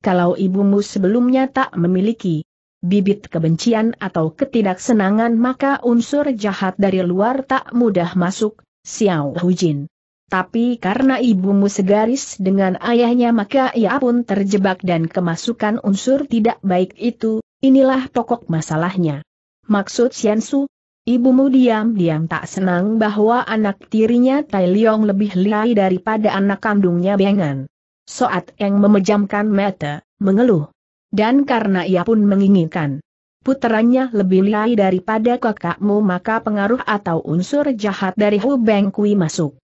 kalau ibumu sebelumnya tak memiliki bibit kebencian atau ketidaksenangan maka unsur jahat dari luar tak mudah masuk, Xiao Jin. Tapi karena ibumu segaris dengan ayahnya maka ia pun terjebak dan kemasukan unsur tidak baik itu, inilah pokok masalahnya. Maksud Su? ibumu diam-diam tak senang bahwa anak tirinya Tai Liong lebih liai daripada anak kandungnya Bengan. Soat Eng memejamkan mata, mengeluh. Dan karena ia pun menginginkan puterannya lebih lihai daripada kakakmu maka pengaruh atau unsur jahat dari Hu Beng Kui masuk.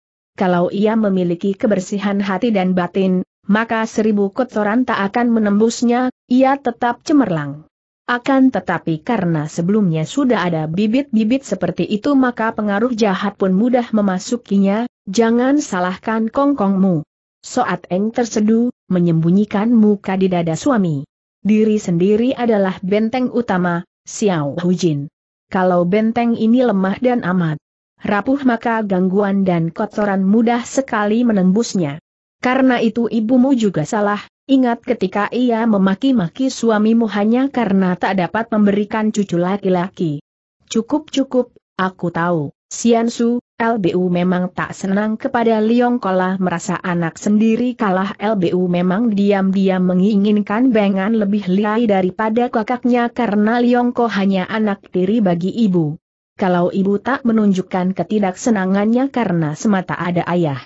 Kalau ia memiliki kebersihan hati dan batin, maka seribu kotoran tak akan menembusnya, ia tetap cemerlang. Akan tetapi karena sebelumnya sudah ada bibit-bibit seperti itu maka pengaruh jahat pun mudah memasukinya, jangan salahkan kongkongmu. Soat Eng terseduh, menyembunyikan muka di dada suami. Diri sendiri adalah benteng utama, Xiao Hu Jin. Kalau benteng ini lemah dan amat rapuh maka gangguan dan kotoran mudah sekali menembusnya. Karena itu ibumu juga salah, ingat ketika ia memaki-maki suamimu hanya karena tak dapat memberikan cucu laki-laki. Cukup-cukup, aku tahu. Sian Su, LBU memang tak senang kepada Liong Kola merasa anak sendiri kalah LBU memang diam-diam menginginkan Bengan lebih liai daripada kakaknya karena Liong Ko hanya anak tiri bagi ibu. Kalau ibu tak menunjukkan ketidaksenangannya karena semata ada ayah.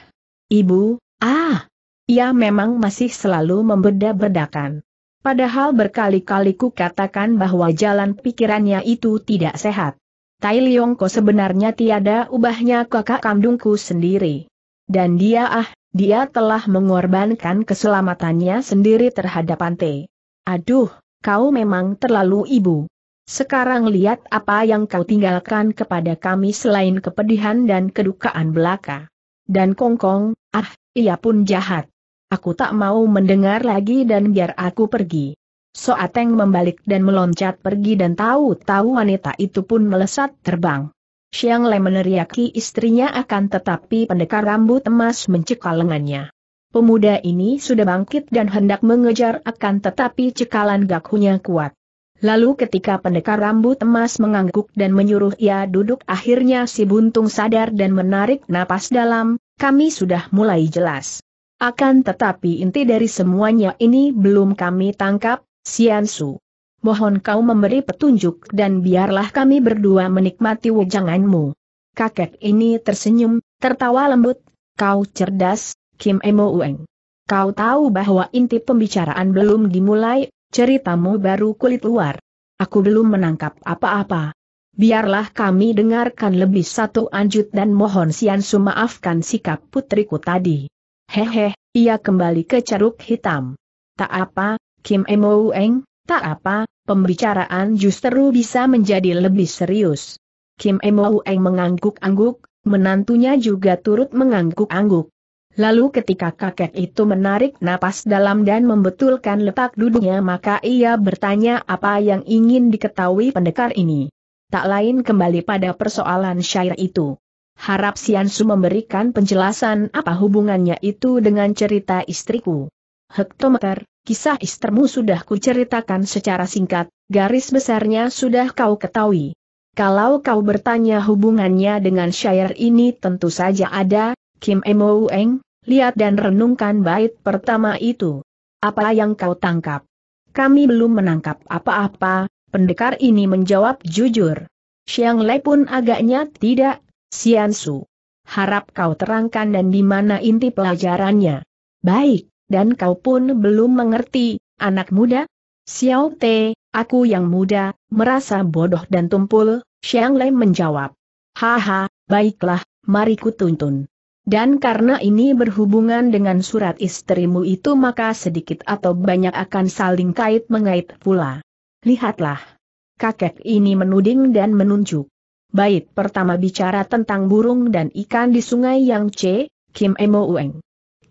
Ibu, ah! Ia memang masih selalu membeda-bedakan. Padahal berkali-kali ku katakan bahwa jalan pikirannya itu tidak sehat. Tai Ko sebenarnya tiada ubahnya kakak kandungku sendiri. Dan dia ah, dia telah mengorbankan keselamatannya sendiri terhadap Ante. Aduh, kau memang terlalu ibu. Sekarang lihat apa yang kau tinggalkan kepada kami selain kepedihan dan kedukaan belaka. Dan Kongkong, ah, ia pun jahat. Aku tak mau mendengar lagi dan biar aku pergi. Soateng membalik dan meloncat pergi dan tahu-tahu wanita itu pun melesat terbang. Siang Le meneriaki istrinya akan tetapi pendekar rambut emas mencekal lengannya. Pemuda ini sudah bangkit dan hendak mengejar akan tetapi cekalan gakunya kuat. Lalu ketika pendekar rambut emas mengangguk dan menyuruh ia duduk akhirnya si buntung sadar dan menarik napas dalam, kami sudah mulai jelas. Akan tetapi inti dari semuanya ini belum kami tangkap, Siansu. Mohon kau memberi petunjuk dan biarlah kami berdua menikmati wejanganmu. Kakek ini tersenyum, tertawa lembut, kau cerdas, Kim Emo Ueng. Kau tahu bahwa inti pembicaraan belum dimulai, ceritamu baru kulit luar. Aku belum menangkap apa-apa. Biarlah kami dengarkan lebih satu anjut dan mohon Siansu maafkan sikap putriku tadi. Hehe, ia kembali ke ceruk hitam. Tak apa, Kim Emo Eng, tak apa, pembicaraan justru bisa menjadi lebih serius. Kim Emo Eng mengangguk-angguk, menantunya juga turut mengangguk-angguk. Lalu ketika kakek itu menarik napas dalam dan membetulkan letak duduknya maka ia bertanya apa yang ingin diketahui pendekar ini. Tak lain kembali pada persoalan syair itu. Harap Siansu memberikan penjelasan apa hubungannya itu dengan cerita istriku. Hektometer, Kisah istermu sudah kuceritakan secara singkat, garis besarnya sudah kau ketahui. Kalau kau bertanya hubungannya dengan syair ini tentu saja ada, Kim Emo Eng, lihat dan renungkan bait pertama itu. Apa yang kau tangkap? Kami belum menangkap apa-apa, pendekar ini menjawab jujur. Xiang Lei pun agaknya tidak, Xian Su. Harap kau terangkan dan di mana inti pelajarannya. Baik dan kau pun belum mengerti, anak muda? Xiao Te, aku yang muda, merasa bodoh dan tumpul, Xiang Lei menjawab. Haha, baiklah, mari kutuntun. Dan karena ini berhubungan dengan surat istrimu itu maka sedikit atau banyak akan saling kait mengait pula. Lihatlah. Kakek ini menuding dan menunjuk. Bait pertama bicara tentang burung dan ikan di sungai Yang C, Kim Emo Ueng.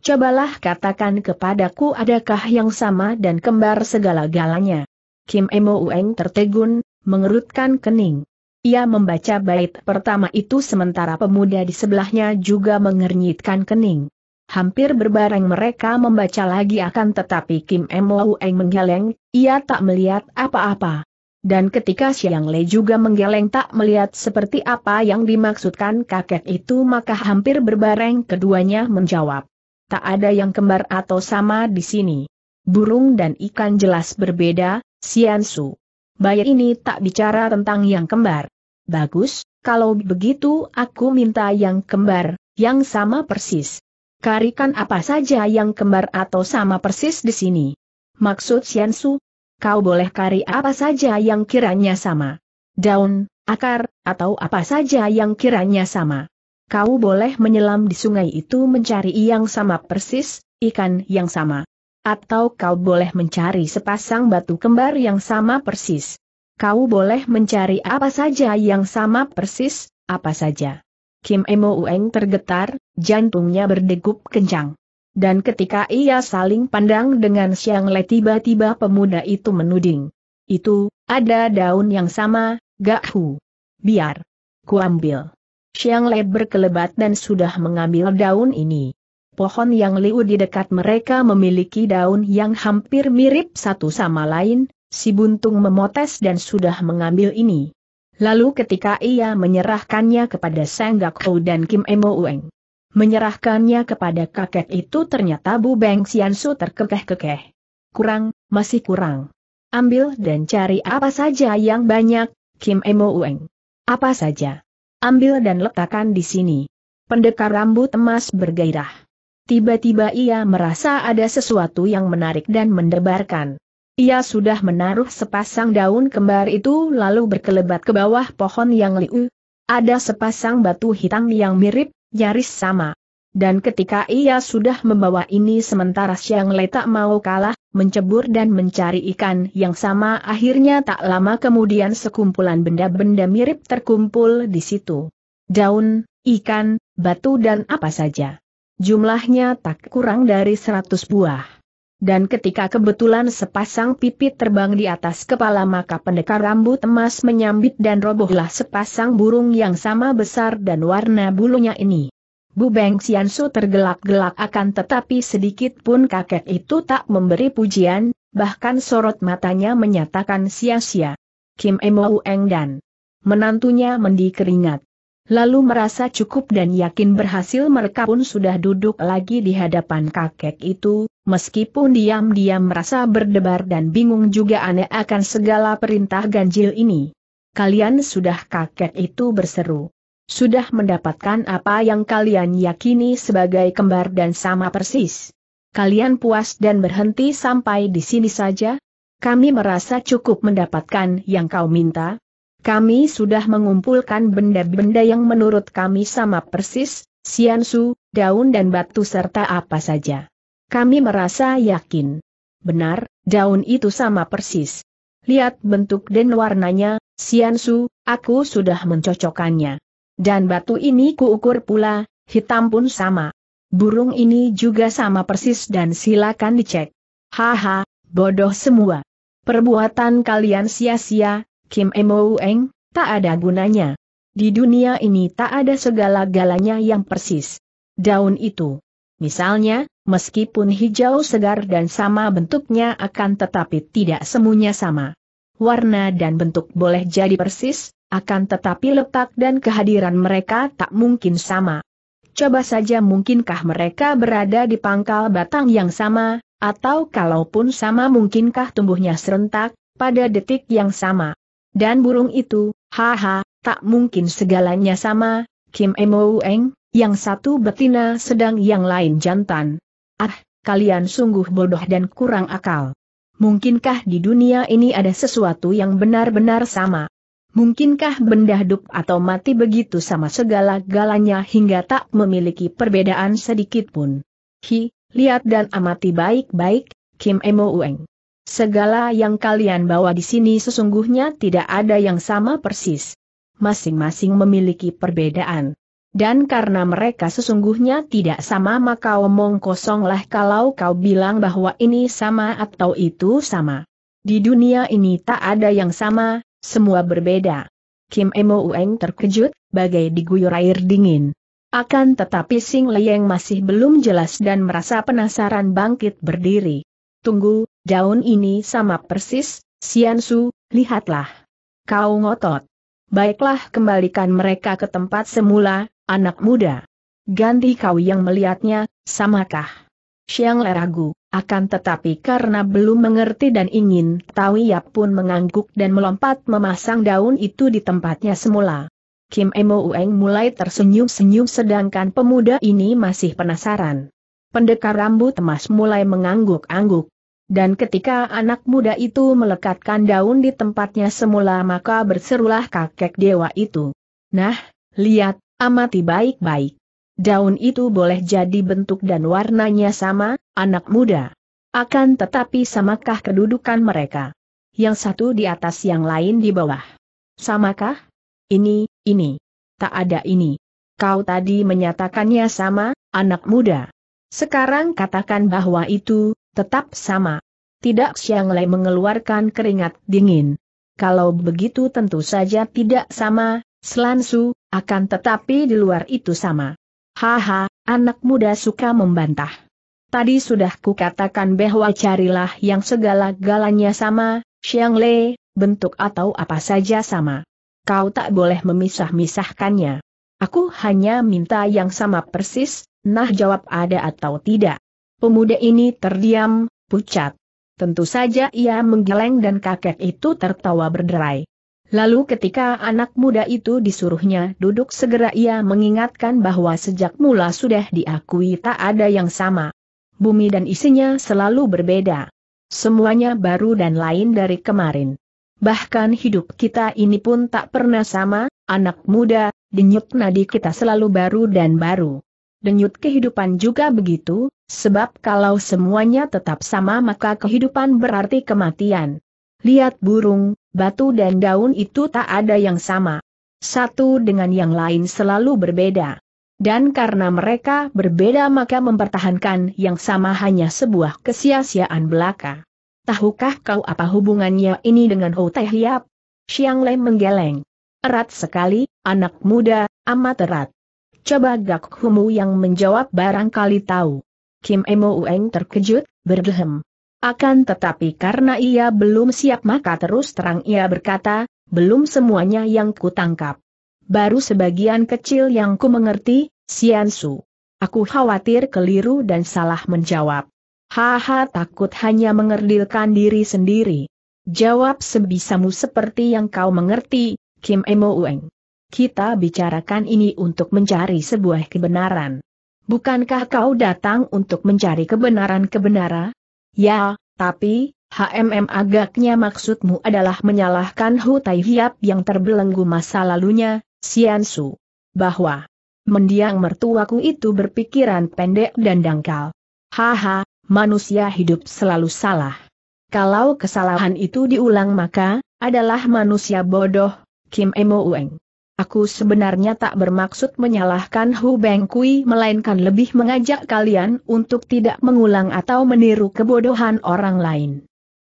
Cobalah katakan kepadaku adakah yang sama dan kembar segala-galanya. Kim Emo Ueng tertegun, mengerutkan kening. Ia membaca bait pertama itu sementara pemuda di sebelahnya juga mengernyitkan kening. Hampir berbareng mereka membaca lagi akan tetapi Kim Emo Ueng menggeleng, ia tak melihat apa-apa. Dan ketika Siang Le juga menggeleng tak melihat seperti apa yang dimaksudkan kakek itu maka hampir berbareng keduanya menjawab tak ada yang kembar atau sama di sini. Burung dan ikan jelas berbeda, Siansu. Bayar ini tak bicara tentang yang kembar. Bagus, kalau begitu aku minta yang kembar, yang sama persis. Karikan apa saja yang kembar atau sama persis di sini. Maksud Siansu, kau boleh kari apa saja yang kiranya sama. Daun, akar, atau apa saja yang kiranya sama. Kau boleh menyelam di sungai itu mencari yang sama persis, ikan yang sama. Atau kau boleh mencari sepasang batu kembar yang sama persis. Kau boleh mencari apa saja yang sama persis, apa saja. Kim Emo Ueng tergetar, jantungnya berdegup kencang. Dan ketika ia saling pandang dengan Siang Le tiba-tiba pemuda itu menuding. Itu, ada daun yang sama, gak hu. Biar. Kuambil. Xiang Le berkelebat dan sudah mengambil daun ini. Pohon yang liu di dekat mereka memiliki daun yang hampir mirip satu sama lain, si buntung memotes dan sudah mengambil ini. Lalu ketika ia menyerahkannya kepada Sang Ho dan Kim Emo Ueng. Menyerahkannya kepada kakek itu ternyata Bu Beng Xiansu terkekeh-kekeh. Kurang, masih kurang. Ambil dan cari apa saja yang banyak, Kim Emo Ueng. Apa saja. Ambil dan letakkan di sini. Pendekar rambut emas bergairah. Tiba-tiba ia merasa ada sesuatu yang menarik dan mendebarkan. Ia sudah menaruh sepasang daun kembar itu lalu berkelebat ke bawah pohon yang liu. Ada sepasang batu hitam yang mirip, nyaris sama. Dan ketika ia sudah membawa ini sementara Siang Le tak mau kalah, mencebur dan mencari ikan yang sama akhirnya tak lama kemudian sekumpulan benda-benda mirip terkumpul di situ. Daun, ikan, batu dan apa saja. Jumlahnya tak kurang dari seratus buah. Dan ketika kebetulan sepasang pipit terbang di atas kepala maka pendekar rambut emas menyambit dan robohlah sepasang burung yang sama besar dan warna bulunya ini. Bu Beng Xiansu tergelak-gelak akan tetapi sedikit pun kakek itu tak memberi pujian, bahkan sorot matanya menyatakan sia-sia. Kim Emo Eng dan menantunya mendi keringat. Lalu merasa cukup dan yakin berhasil mereka pun sudah duduk lagi di hadapan kakek itu, meskipun diam-diam merasa berdebar dan bingung juga aneh akan segala perintah ganjil ini. Kalian sudah kakek itu berseru sudah mendapatkan apa yang kalian yakini sebagai kembar dan sama persis. Kalian puas dan berhenti sampai di sini saja? Kami merasa cukup mendapatkan yang kau minta. Kami sudah mengumpulkan benda-benda yang menurut kami sama persis, siansu, daun dan batu serta apa saja. Kami merasa yakin. Benar, daun itu sama persis. Lihat bentuk dan warnanya, siansu, aku sudah mencocokkannya. Dan batu ini kuukur pula, hitam pun sama. Burung ini juga sama persis dan silakan dicek. Haha, bodoh semua. Perbuatan kalian sia-sia, Kim Emo Eng, tak ada gunanya. Di dunia ini tak ada segala-galanya yang persis. Daun itu. Misalnya, meskipun hijau segar dan sama bentuknya akan tetapi tidak semuanya sama warna dan bentuk boleh jadi persis, akan tetapi letak dan kehadiran mereka tak mungkin sama. Coba saja mungkinkah mereka berada di pangkal batang yang sama, atau kalaupun sama mungkinkah tumbuhnya serentak, pada detik yang sama. Dan burung itu, haha, tak mungkin segalanya sama, Kim Emoeng, yang satu betina sedang yang lain jantan. Ah, kalian sungguh bodoh dan kurang akal mungkinkah di dunia ini ada sesuatu yang benar-benar sama? Mungkinkah benda hidup atau mati begitu sama segala galanya hingga tak memiliki perbedaan sedikit pun? Hi, lihat dan amati baik-baik, Kim Emo Ueng. Segala yang kalian bawa di sini sesungguhnya tidak ada yang sama persis. Masing-masing memiliki perbedaan. Dan karena mereka sesungguhnya tidak sama maka omong kosonglah kalau kau bilang bahwa ini sama atau itu sama. Di dunia ini tak ada yang sama, semua berbeda. Kim Emo Ueng terkejut, bagai diguyur air dingin. Akan tetapi Sing yang masih belum jelas dan merasa penasaran bangkit berdiri. Tunggu, daun ini sama persis, Sian Su, lihatlah. Kau ngotot. Baiklah kembalikan mereka ke tempat semula, Anak muda. Ganti kau yang melihatnya, samakah? Siang Le ragu, akan tetapi karena belum mengerti dan ingin tahu ia pun mengangguk dan melompat memasang daun itu di tempatnya semula. Kim Emo Ueng mulai tersenyum-senyum sedangkan pemuda ini masih penasaran. Pendekar rambut emas mulai mengangguk-angguk. Dan ketika anak muda itu melekatkan daun di tempatnya semula maka berserulah kakek dewa itu. Nah, lihat, amati baik-baik. Daun itu boleh jadi bentuk dan warnanya sama, anak muda. Akan tetapi samakah kedudukan mereka? Yang satu di atas yang lain di bawah. Samakah? Ini, ini. Tak ada ini. Kau tadi menyatakannya sama, anak muda. Sekarang katakan bahwa itu, tetap sama. Tidak siang lain mengeluarkan keringat dingin. Kalau begitu tentu saja tidak sama, Selansu, akan tetapi di luar itu sama. Haha, anak muda suka membantah. Tadi sudah kukatakan bahwa carilah yang segala-galanya sama, Xiang Le, bentuk atau apa saja sama. Kau tak boleh memisah-misahkannya. Aku hanya minta yang sama persis, nah jawab ada atau tidak. Pemuda ini terdiam, pucat. Tentu saja ia menggeleng dan kakek itu tertawa berderai. Lalu ketika anak muda itu disuruhnya duduk segera ia mengingatkan bahwa sejak mula sudah diakui tak ada yang sama. Bumi dan isinya selalu berbeda. Semuanya baru dan lain dari kemarin. Bahkan hidup kita ini pun tak pernah sama, anak muda, denyut nadi kita selalu baru dan baru. Denyut kehidupan juga begitu, sebab kalau semuanya tetap sama maka kehidupan berarti kematian. Lihat burung, batu dan daun itu tak ada yang sama. Satu dengan yang lain selalu berbeda. Dan karena mereka berbeda maka mempertahankan yang sama hanya sebuah kesia-siaan belaka. Tahukah kau apa hubungannya ini dengan Ho Teh Hiap? Xiang Lei menggeleng. Erat sekali, anak muda, amat erat. Coba Gak Humu yang menjawab barangkali tahu. Kim Emo Ueng terkejut, berdehem. Akan tetapi karena ia belum siap maka terus terang ia berkata, belum semuanya yang kutangkap. Baru sebagian kecil yang ku mengerti, Siansu. Aku khawatir keliru dan salah menjawab. Haha takut hanya mengerdilkan diri sendiri. Jawab sebisamu seperti yang kau mengerti, Kim Emo Ueng. Kita bicarakan ini untuk mencari sebuah kebenaran. Bukankah kau datang untuk mencari kebenaran-kebenaran? Ya, tapi, HMM agaknya maksudmu adalah menyalahkan Hu Tai Hiap yang terbelenggu masa lalunya, Sian Su. Bahwa mendiang mertuaku itu berpikiran pendek dan dangkal. Haha, manusia hidup selalu salah. Kalau kesalahan itu diulang maka, adalah manusia bodoh, Kim Emo Ueng. Aku sebenarnya tak bermaksud menyalahkan Hu Beng melainkan lebih mengajak kalian untuk tidak mengulang atau meniru kebodohan orang lain.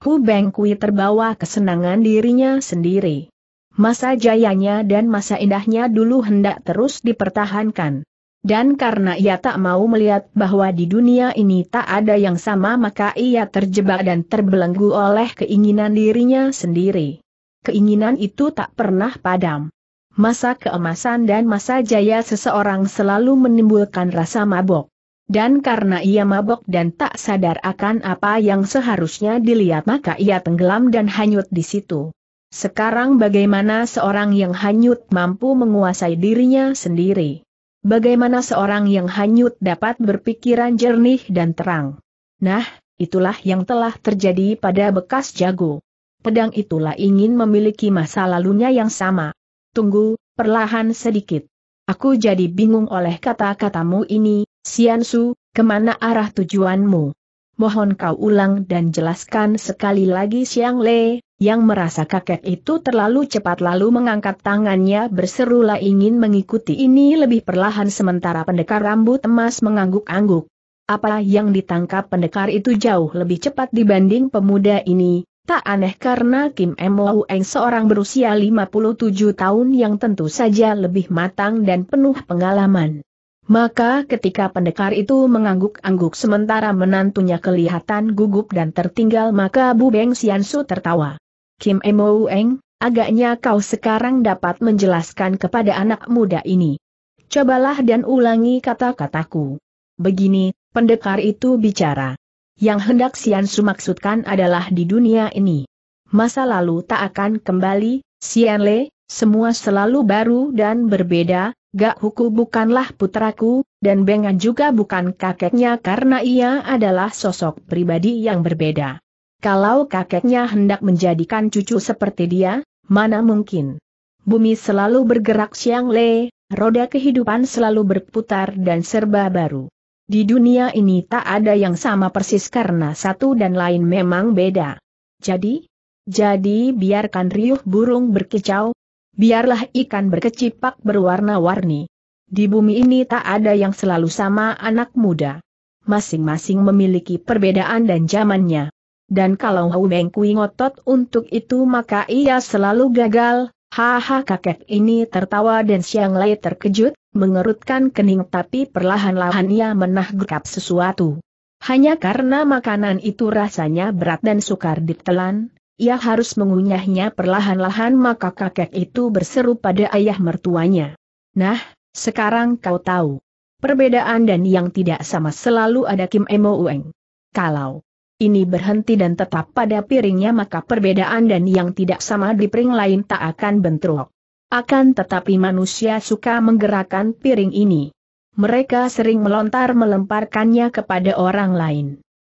Hu Beng terbawa kesenangan dirinya sendiri. Masa jayanya dan masa indahnya dulu hendak terus dipertahankan. Dan karena ia tak mau melihat bahwa di dunia ini tak ada yang sama maka ia terjebak dan terbelenggu oleh keinginan dirinya sendiri. Keinginan itu tak pernah padam masa keemasan dan masa jaya seseorang selalu menimbulkan rasa mabok. Dan karena ia mabok dan tak sadar akan apa yang seharusnya dilihat maka ia tenggelam dan hanyut di situ. Sekarang bagaimana seorang yang hanyut mampu menguasai dirinya sendiri? Bagaimana seorang yang hanyut dapat berpikiran jernih dan terang? Nah, itulah yang telah terjadi pada bekas jago. Pedang itulah ingin memiliki masa lalunya yang sama. Tunggu, perlahan sedikit. Aku jadi bingung oleh kata-katamu ini, Siansu, kemana arah tujuanmu? Mohon kau ulang dan jelaskan sekali lagi Siang Le, yang merasa kakek itu terlalu cepat lalu mengangkat tangannya berserulah ingin mengikuti ini lebih perlahan sementara pendekar rambut emas mengangguk-angguk. Apa yang ditangkap pendekar itu jauh lebih cepat dibanding pemuda ini, Tak aneh karena Kim Mo Eng seorang berusia 57 tahun yang tentu saja lebih matang dan penuh pengalaman. Maka ketika pendekar itu mengangguk-angguk sementara menantunya kelihatan gugup dan tertinggal maka Bu Beng Xiansu tertawa. Kim Mo Eng, agaknya kau sekarang dapat menjelaskan kepada anak muda ini. Cobalah dan ulangi kata-kataku. Begini, pendekar itu bicara. Yang hendak Sian Su maksudkan adalah di dunia ini. Masa lalu tak akan kembali, Sian Le. semua selalu baru dan berbeda, Gak Huku bukanlah putraku, dan Bengan juga bukan kakeknya karena ia adalah sosok pribadi yang berbeda. Kalau kakeknya hendak menjadikan cucu seperti dia, mana mungkin. Bumi selalu bergerak siang le, roda kehidupan selalu berputar dan serba baru. Di dunia ini tak ada yang sama persis karena satu dan lain memang beda. Jadi? Jadi biarkan riuh burung berkicau, biarlah ikan berkecipak berwarna-warni. Di bumi ini tak ada yang selalu sama anak muda. Masing-masing memiliki perbedaan dan zamannya. Dan kalau Hau Mengkui ngotot untuk itu maka ia selalu gagal, haha kakek ini tertawa dan siang Lei terkejut, mengerutkan kening tapi perlahan-lahan ia menahgukap sesuatu. Hanya karena makanan itu rasanya berat dan sukar ditelan, ia harus mengunyahnya perlahan-lahan maka kakek itu berseru pada ayah mertuanya. Nah, sekarang kau tahu. Perbedaan dan yang tidak sama selalu ada Kim Emo Ueng. Kalau ini berhenti dan tetap pada piringnya maka perbedaan dan yang tidak sama di piring lain tak akan bentrok. Akan tetapi manusia suka menggerakkan piring ini. Mereka sering melontar melemparkannya kepada orang lain.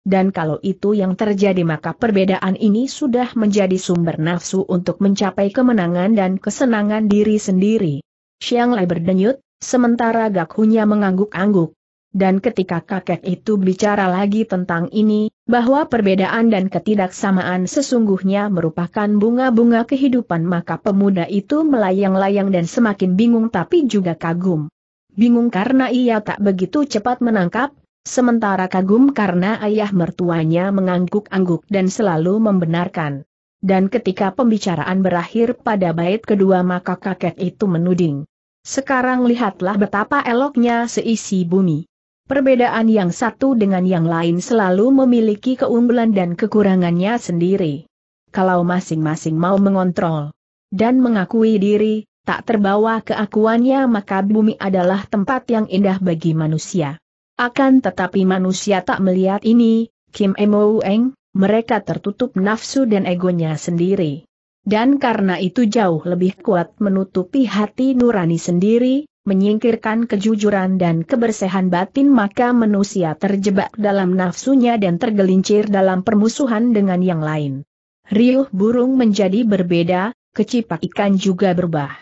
Dan kalau itu yang terjadi maka perbedaan ini sudah menjadi sumber nafsu untuk mencapai kemenangan dan kesenangan diri sendiri. Xiang Lei berdenyut, sementara Gak Hunya mengangguk-angguk. Dan ketika kakek itu bicara lagi tentang ini, bahwa perbedaan dan ketidaksamaan sesungguhnya merupakan bunga-bunga kehidupan maka pemuda itu melayang-layang dan semakin bingung tapi juga kagum. Bingung karena ia tak begitu cepat menangkap, sementara kagum karena ayah mertuanya mengangguk-angguk dan selalu membenarkan. Dan ketika pembicaraan berakhir pada bait kedua maka kakek itu menuding. Sekarang lihatlah betapa eloknya seisi bumi perbedaan yang satu dengan yang lain selalu memiliki keunggulan dan kekurangannya sendiri. Kalau masing-masing mau mengontrol dan mengakui diri, tak terbawa keakuannya maka bumi adalah tempat yang indah bagi manusia. Akan tetapi manusia tak melihat ini, Kim Emo Eng, mereka tertutup nafsu dan egonya sendiri. Dan karena itu jauh lebih kuat menutupi hati nurani sendiri, menyingkirkan kejujuran dan kebersihan batin maka manusia terjebak dalam nafsunya dan tergelincir dalam permusuhan dengan yang lain. Riuh burung menjadi berbeda, kecipak ikan juga berubah.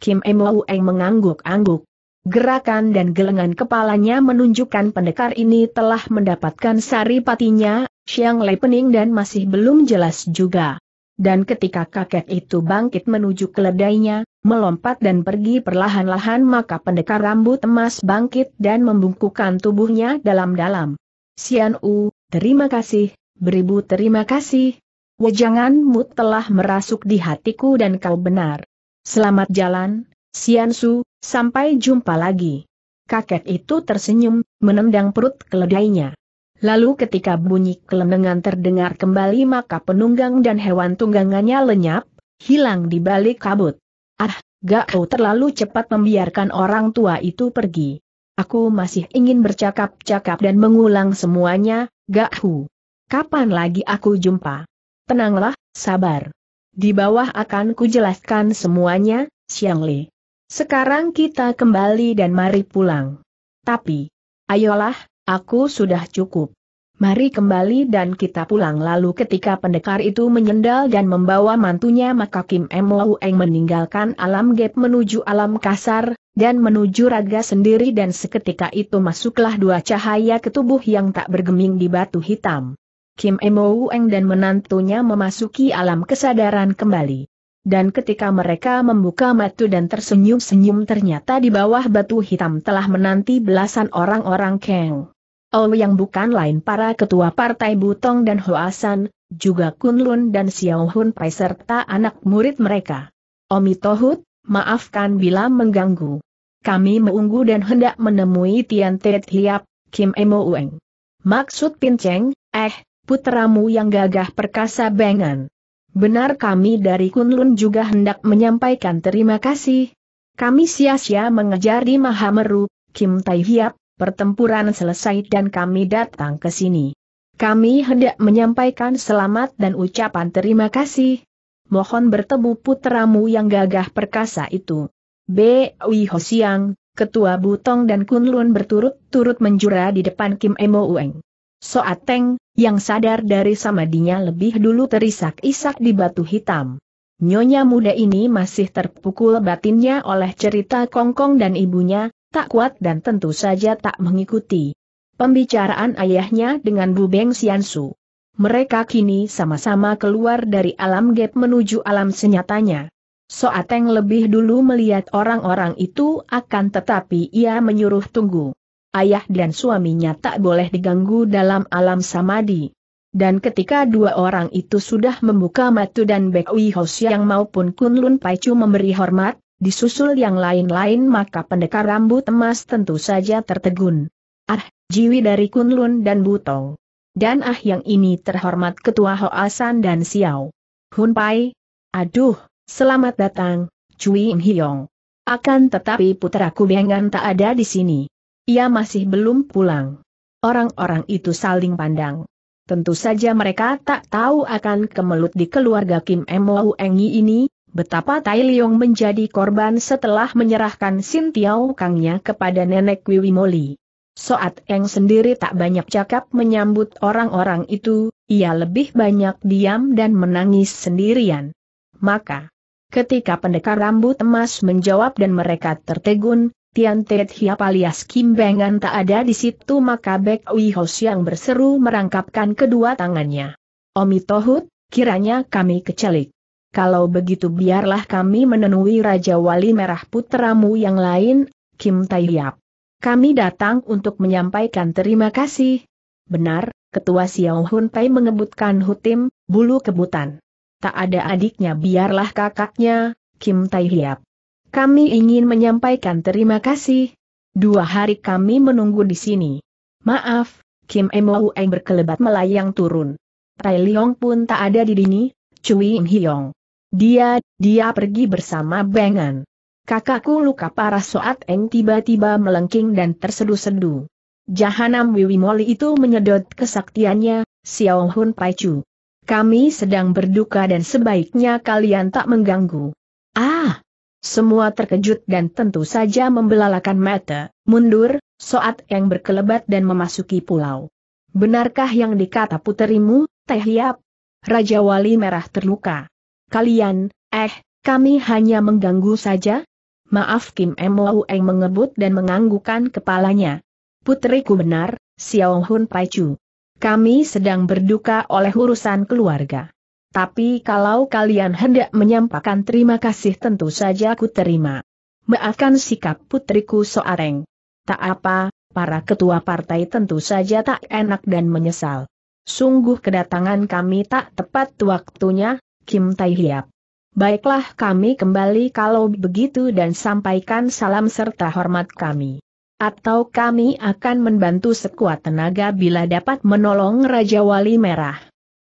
Kim Emoueng mengangguk-angguk. Gerakan dan gelengan kepalanya menunjukkan pendekar ini telah mendapatkan sari patinya, siang lepening dan masih belum jelas juga. Dan ketika kakek itu bangkit menuju keledainya, melompat dan pergi perlahan-lahan maka pendekar rambut emas bangkit dan membungkukkan tubuhnya dalam-dalam. Sian U, terima kasih, beribu terima kasih. Wejanganmu telah merasuk di hatiku dan kau benar. Selamat jalan, Sian Su, sampai jumpa lagi. Kakek itu tersenyum, menendang perut keledainya. Lalu ketika bunyi kelenengan terdengar kembali maka penunggang dan hewan tunggangannya lenyap, hilang di balik kabut. Ah, gak kau terlalu cepat membiarkan orang tua itu pergi. Aku masih ingin bercakap-cakap dan mengulang semuanya, gak hu. Kapan lagi aku jumpa? Tenanglah, sabar. Di bawah akan kujelaskan semuanya, Xiang Li. Sekarang kita kembali dan mari pulang. Tapi, ayolah, aku sudah cukup mari kembali dan kita pulang. Lalu ketika pendekar itu menyendal dan membawa mantunya maka Kim Mo Eng meninggalkan alam gap menuju alam kasar, dan menuju raga sendiri dan seketika itu masuklah dua cahaya ke tubuh yang tak bergeming di batu hitam. Kim Mo Eng dan menantunya memasuki alam kesadaran kembali. Dan ketika mereka membuka matu dan tersenyum-senyum ternyata di bawah batu hitam telah menanti belasan orang-orang Kang. Oh yang bukan lain para ketua partai Butong dan Hoasan, juga Kunlun dan Xiaohun Hun Pai serta anak murid mereka. Omi Tohut, maafkan bila mengganggu. Kami meunggu dan hendak menemui Tian Tet Hiap, Kim Emo Ueng. Maksud Pinceng, eh, putramu yang gagah perkasa bengan. Benar kami dari Kunlun juga hendak menyampaikan terima kasih. Kami sia-sia mengejar di Mahameru, Kim Tai Hiap, pertempuran selesai dan kami datang ke sini. Kami hendak menyampaikan selamat dan ucapan terima kasih. Mohon bertemu putramu yang gagah perkasa itu. B. Wi Hosiang, Ketua Butong dan Kunlun berturut-turut menjura di depan Kim Emo Ueng. Soateng, yang sadar dari samadinya lebih dulu terisak-isak di batu hitam. Nyonya muda ini masih terpukul batinnya oleh cerita Kongkong dan ibunya, tak kuat dan tentu saja tak mengikuti pembicaraan ayahnya dengan Bu Beng Xiansu. Mereka kini sama-sama keluar dari alam gap menuju alam senyatanya. Soateng lebih dulu melihat orang-orang itu akan tetapi ia menyuruh tunggu. Ayah dan suaminya tak boleh diganggu dalam alam samadi. Dan ketika dua orang itu sudah membuka matu dan Bek Wihos yang maupun Kunlun Lun Paicu memberi hormat, disusul yang lain-lain maka pendekar rambut emas tentu saja tertegun. Ah, Jiwi dari Kunlun dan Butong. Dan ah yang ini terhormat Ketua Hoasan dan Xiao. Hunpai. Aduh, selamat datang, Cui Im Hiong. Akan tetapi puteraku Bengan tak ada di sini. Ia masih belum pulang. Orang-orang itu saling pandang. Tentu saja mereka tak tahu akan kemelut di keluarga Kim Emo Engi ini, Betapa Tai Liong menjadi korban setelah menyerahkan Sin Tiao Kangnya kepada nenek Wiwi Moli. Soat Eng sendiri tak banyak cakap menyambut orang-orang itu, ia lebih banyak diam dan menangis sendirian. Maka, ketika pendekar rambut emas menjawab dan mereka tertegun, Tian Tet Hiap alias Kim Bengan tak ada di situ maka Bek Wi Hos yang berseru merangkapkan kedua tangannya. Omi Tohut, kiranya kami kecelik kalau begitu biarlah kami menemui Raja Wali Merah Putramu yang lain, Kim Tai Yap. Kami datang untuk menyampaikan terima kasih. Benar, Ketua Xiao Hun Pei mengebutkan Hutim, bulu kebutan. Tak ada adiknya biarlah kakaknya, Kim Tai Hiap. Kami ingin menyampaikan terima kasih. Dua hari kami menunggu di sini. Maaf, Kim Eng berkelebat melayang turun. Tai Leong pun tak ada di dini, Cui Im Hiong. Dia, dia pergi bersama Bengan. Kakakku luka parah Soat Eng tiba-tiba melengking dan tersedu-sedu. Jahanam Wiwi Moli itu menyedot kesaktiannya, Xiao Hun Paichu. Kami sedang berduka dan sebaiknya kalian tak mengganggu. Ah! Semua terkejut dan tentu saja membelalakan mata, mundur, soat yang berkelebat dan memasuki pulau. Benarkah yang dikata puterimu, Teh Hiap? Raja Wali Merah terluka. Kalian, eh, kami hanya mengganggu saja? Maaf Kim Mou Eng mengebut dan menganggukan kepalanya. Putriku benar, Xiao Hun Chu. Kami sedang berduka oleh urusan keluarga. Tapi kalau kalian hendak menyampaikan terima kasih tentu saja ku terima. Maafkan sikap putriku Soareng. Tak apa, para ketua partai tentu saja tak enak dan menyesal. Sungguh kedatangan kami tak tepat waktunya, Kim Tai Hiap. Baiklah kami kembali kalau begitu dan sampaikan salam serta hormat kami. Atau kami akan membantu sekuat tenaga bila dapat menolong Raja Wali Merah.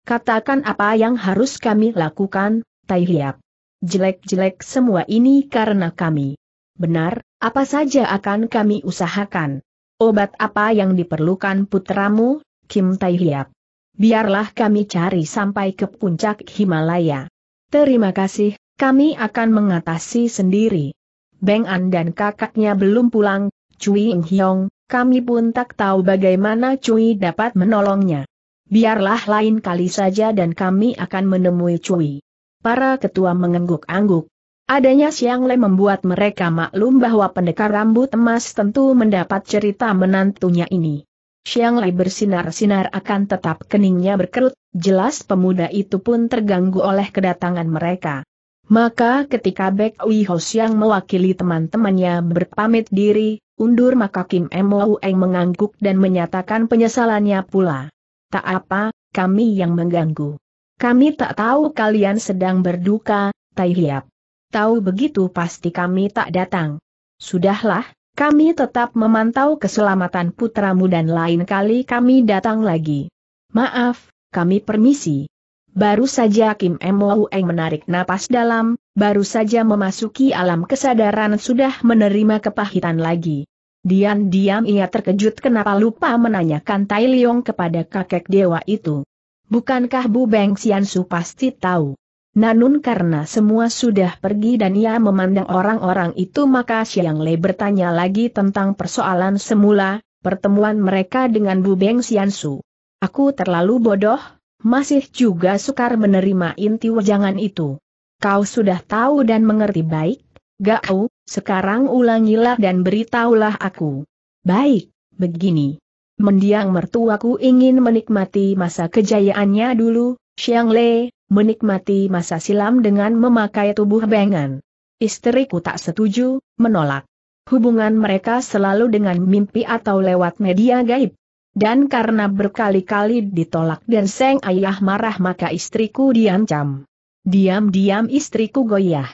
Katakan apa yang harus kami lakukan, Tai Hiap. Jelek-jelek semua ini karena kami. Benar, apa saja akan kami usahakan. Obat apa yang diperlukan putramu, Kim Tai Hiap biarlah kami cari sampai ke puncak Himalaya. Terima kasih, kami akan mengatasi sendiri. Beng An dan kakaknya belum pulang, Cui Ing Hiong, kami pun tak tahu bagaimana Cui dapat menolongnya. Biarlah lain kali saja dan kami akan menemui Cui. Para ketua mengangguk-angguk. Adanya Siang Le membuat mereka maklum bahwa pendekar rambut emas tentu mendapat cerita menantunya ini. Xiang Lai bersinar-sinar akan tetap keningnya berkerut, jelas pemuda itu pun terganggu oleh kedatangan mereka. Maka ketika Bek Ui Ho yang mewakili teman-temannya berpamit diri, undur maka Kim Mo Eng mengangguk dan menyatakan penyesalannya pula. Tak apa, kami yang mengganggu. Kami tak tahu kalian sedang berduka, Tai Hiap. Tahu begitu pasti kami tak datang. Sudahlah, kami tetap memantau keselamatan putramu dan lain kali kami datang lagi. Maaf, kami permisi. Baru saja Kim Eng menarik napas dalam, baru saja memasuki alam kesadaran sudah menerima kepahitan lagi. dian diam ia terkejut kenapa lupa menanyakan Tai Leong kepada kakek dewa itu. Bukankah Bu Beng Su pasti tahu? Nanun karena semua sudah pergi dan ia memandang orang-orang itu maka Siang Le bertanya lagi tentang persoalan semula, pertemuan mereka dengan Bu Beng Siansu. Aku terlalu bodoh, masih juga sukar menerima inti wajangan itu. Kau sudah tahu dan mengerti baik, Gak kau, sekarang ulangilah dan beritahulah aku. Baik, begini. Mendiang mertuaku ingin menikmati masa kejayaannya dulu, Xiang Le, menikmati masa silam dengan memakai tubuh bengan. Istriku tak setuju, menolak. Hubungan mereka selalu dengan mimpi atau lewat media gaib. Dan karena berkali-kali ditolak dan seng ayah marah maka istriku diancam. Diam-diam istriku goyah.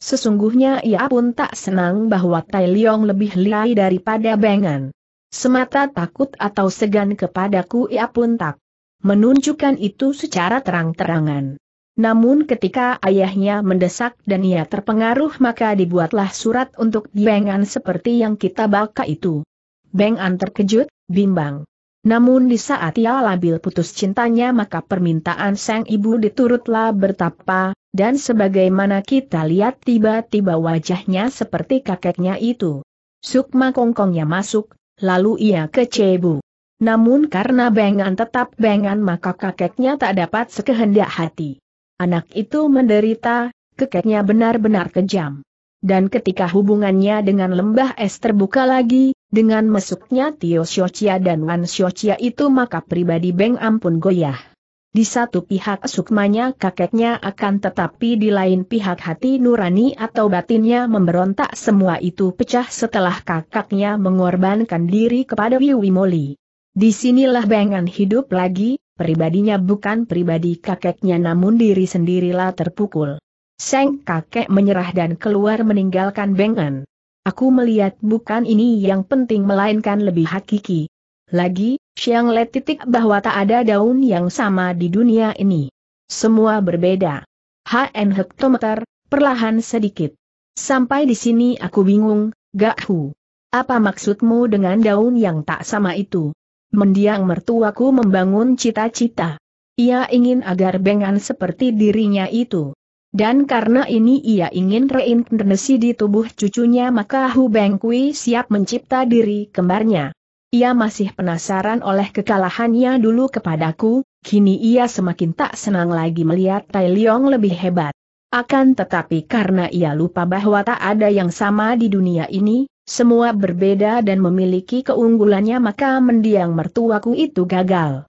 Sesungguhnya ia pun tak senang bahwa Tai Leong lebih liai daripada Bengan. Semata takut atau segan kepadaku ia pun tak menunjukkan itu secara terang-terangan. Namun ketika ayahnya mendesak dan ia terpengaruh maka dibuatlah surat untuk Beng An seperti yang kita baca itu. Beng An terkejut, bimbang. Namun di saat ia labil putus cintanya maka permintaan sang ibu diturutlah bertapa, dan sebagaimana kita lihat tiba-tiba wajahnya seperti kakeknya itu. Sukma kongkongnya masuk, lalu ia kecebu. Namun karena Bengan tetap Bengan maka kakeknya tak dapat sekehendak hati. Anak itu menderita, kakeknya benar-benar kejam. Dan ketika hubungannya dengan lembah es terbuka lagi, dengan mesuknya Tio Xiochia dan Wan Xiochia itu maka pribadi Beng Ampun goyah. Di satu pihak sukmanya kakeknya akan tetapi di lain pihak hati nurani atau batinnya memberontak semua itu pecah setelah kakaknya mengorbankan diri kepada Wiwi Moli. Disinilah Bengan hidup lagi, pribadinya bukan pribadi kakeknya namun diri sendirilah terpukul. Seng kakek menyerah dan keluar meninggalkan Bengan. Aku melihat bukan ini yang penting melainkan lebih hakiki. Lagi, siang Le titik bahwa tak ada daun yang sama di dunia ini. Semua berbeda. HN hektometer, perlahan sedikit. Sampai di sini aku bingung, Gak Hu. Apa maksudmu dengan daun yang tak sama itu? mendiang mertuaku membangun cita-cita. Ia ingin agar Bengan seperti dirinya itu. Dan karena ini ia ingin reinkarnasi di tubuh cucunya maka Hu Bengkui siap mencipta diri kembarnya. Ia masih penasaran oleh kekalahannya dulu kepadaku, kini ia semakin tak senang lagi melihat Tai Leong lebih hebat. Akan tetapi karena ia lupa bahwa tak ada yang sama di dunia ini, semua berbeda dan memiliki keunggulannya maka mendiang mertuaku itu gagal.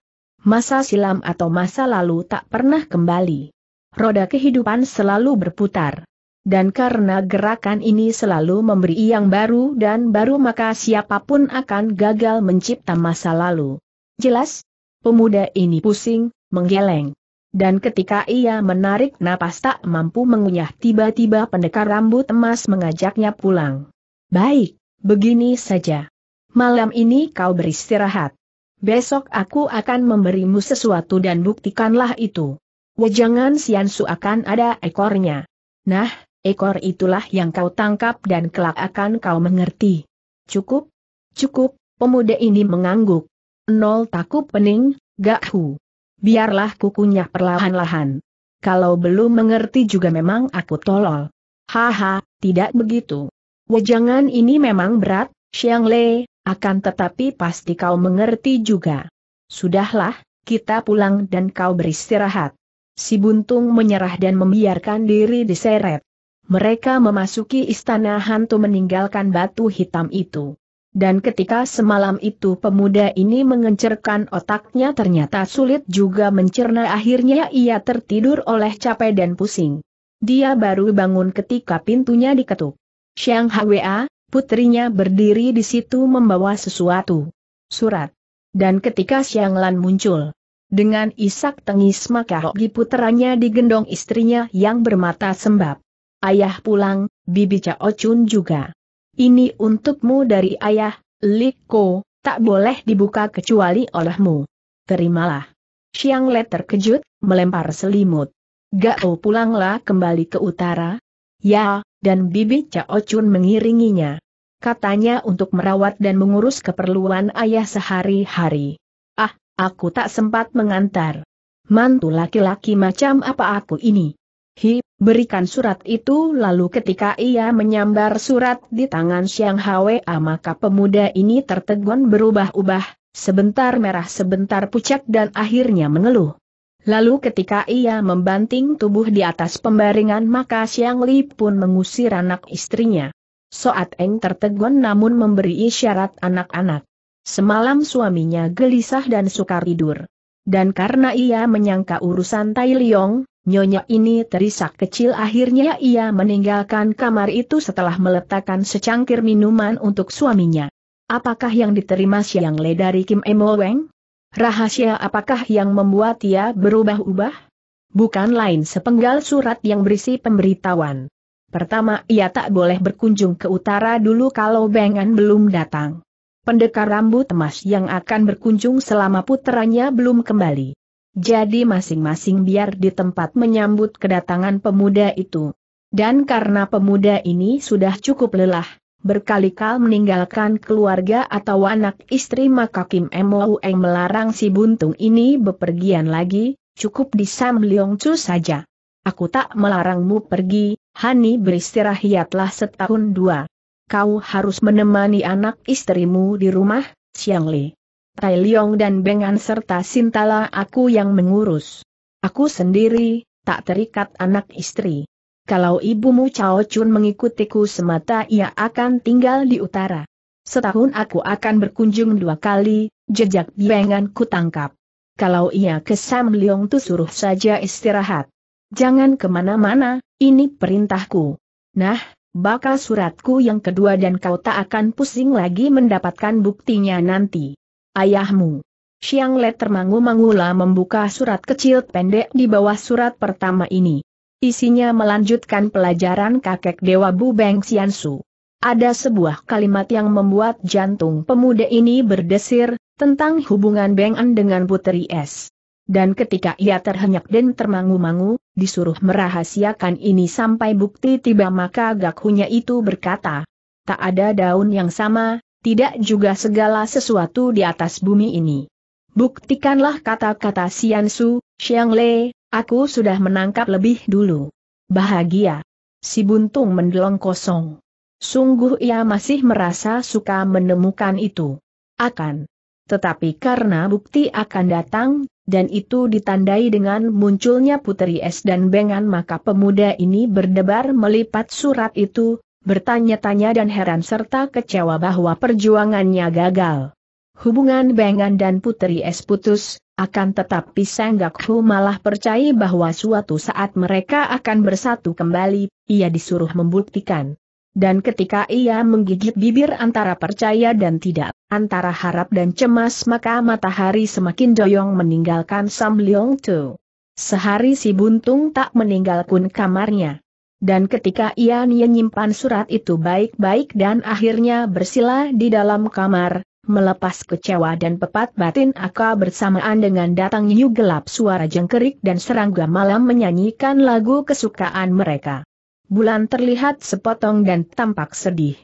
Masa silam atau masa lalu tak pernah kembali. Roda kehidupan selalu berputar. Dan karena gerakan ini selalu memberi yang baru dan baru maka siapapun akan gagal mencipta masa lalu. Jelas? Pemuda ini pusing, menggeleng. Dan ketika ia menarik napas tak mampu mengunyah tiba-tiba pendekar rambut emas mengajaknya pulang. Baik, begini saja. Malam ini kau beristirahat. Besok aku akan memberimu sesuatu dan buktikanlah itu. Wejangan Siansu akan ada ekornya. Nah, ekor itulah yang kau tangkap dan kelak akan kau mengerti. Cukup? Cukup, pemuda ini mengangguk. Nol takut pening, gak hu. Biarlah kukunya perlahan-lahan. Kalau belum mengerti juga memang aku tolol. Haha, tidak begitu. Wejangan ini memang berat, Xiang Le, akan tetapi pasti kau mengerti juga. Sudahlah, kita pulang dan kau beristirahat. Si Buntung menyerah dan membiarkan diri diseret. Mereka memasuki istana hantu meninggalkan batu hitam itu. Dan ketika semalam itu pemuda ini mengencerkan otaknya ternyata sulit juga mencerna akhirnya ia tertidur oleh capek dan pusing. Dia baru bangun ketika pintunya diketuk. Xiang Hwa, putrinya berdiri di situ membawa sesuatu. Surat. Dan ketika Xiang Lan muncul, dengan isak tengis maka Rogi puteranya digendong istrinya yang bermata sembab. Ayah pulang, Bibi Cao Chun juga. Ini untukmu dari ayah, Li Ko, tak boleh dibuka kecuali olehmu. Terimalah. Xiang Le terkejut, melempar selimut. Gao pulanglah kembali ke utara. Ya, dan Bibi Cao Chun mengiringinya. Katanya untuk merawat dan mengurus keperluan ayah sehari-hari. Ah, aku tak sempat mengantar. Mantu laki-laki macam apa aku ini? Hi, berikan surat itu lalu ketika ia menyambar surat di tangan Siang Hwa maka pemuda ini tertegun berubah-ubah, sebentar merah sebentar pucat dan akhirnya mengeluh. Lalu ketika ia membanting tubuh di atas pembaringan maka Siang Li pun mengusir anak istrinya. Soat Eng tertegun namun memberi isyarat anak-anak. Semalam suaminya gelisah dan sukar tidur. Dan karena ia menyangka urusan Tai Liong, Nyonya ini terisak kecil akhirnya ia meninggalkan kamar itu setelah meletakkan secangkir minuman untuk suaminya. Apakah yang diterima Siang Le dari Kim Emo Weng? Rahasia apakah yang membuat ia berubah-ubah? Bukan lain sepenggal surat yang berisi pemberitahuan. Pertama, ia tak boleh berkunjung ke utara dulu kalau Bengan belum datang. Pendekar rambut emas yang akan berkunjung selama puteranya belum kembali. Jadi masing-masing biar di tempat menyambut kedatangan pemuda itu. Dan karena pemuda ini sudah cukup lelah, berkali-kali meninggalkan keluarga atau anak istri maka Kim Eng melarang si buntung ini bepergian lagi, cukup di Sam Leong Chu saja. Aku tak melarangmu pergi, Hani beristirahatlah setahun dua. Kau harus menemani anak istrimu di rumah, Siang Li. Tai Leong dan Bengan serta Sintala aku yang mengurus. Aku sendiri, tak terikat anak istri kalau ibumu Chao Chun mengikutiku semata ia akan tinggal di utara. Setahun aku akan berkunjung dua kali, jejak biangan ku tangkap. Kalau ia ke Sam Leong tu suruh saja istirahat. Jangan kemana-mana, ini perintahku. Nah, bakal suratku yang kedua dan kau tak akan pusing lagi mendapatkan buktinya nanti. Ayahmu. Siang Le termangu-mangula membuka surat kecil pendek di bawah surat pertama ini. Isinya melanjutkan pelajaran kakek Dewa Bu Beng Xiansu. Ada sebuah kalimat yang membuat jantung pemuda ini berdesir, tentang hubungan Beng An dengan Putri S. Dan ketika ia terhenyak dan termangu-mangu, disuruh merahasiakan ini sampai bukti tiba maka Gakhunya itu berkata, tak ada daun yang sama, tidak juga segala sesuatu di atas bumi ini. Buktikanlah kata-kata Xiansu, Xiang Le, Aku sudah menangkap lebih dulu. Bahagia. Si buntung mendelong kosong. Sungguh ia masih merasa suka menemukan itu. Akan. Tetapi karena bukti akan datang, dan itu ditandai dengan munculnya putri es dan bengan maka pemuda ini berdebar melipat surat itu, bertanya-tanya dan heran serta kecewa bahwa perjuangannya gagal. Hubungan bengan dan putri es putus, akan tetapi Senggak Hu malah percaya bahwa suatu saat mereka akan bersatu kembali, ia disuruh membuktikan. Dan ketika ia menggigit bibir antara percaya dan tidak, antara harap dan cemas maka matahari semakin doyong meninggalkan Sam Leong Tu. Sehari si Buntung tak meninggalkan kamarnya. Dan ketika ia menyimpan surat itu baik-baik dan akhirnya bersila di dalam kamar, Melepas kecewa dan pepat batin Aka bersamaan dengan datang nyu Gelap suara jengkerik dan serangga malam menyanyikan lagu kesukaan mereka. Bulan terlihat sepotong dan tampak sedih.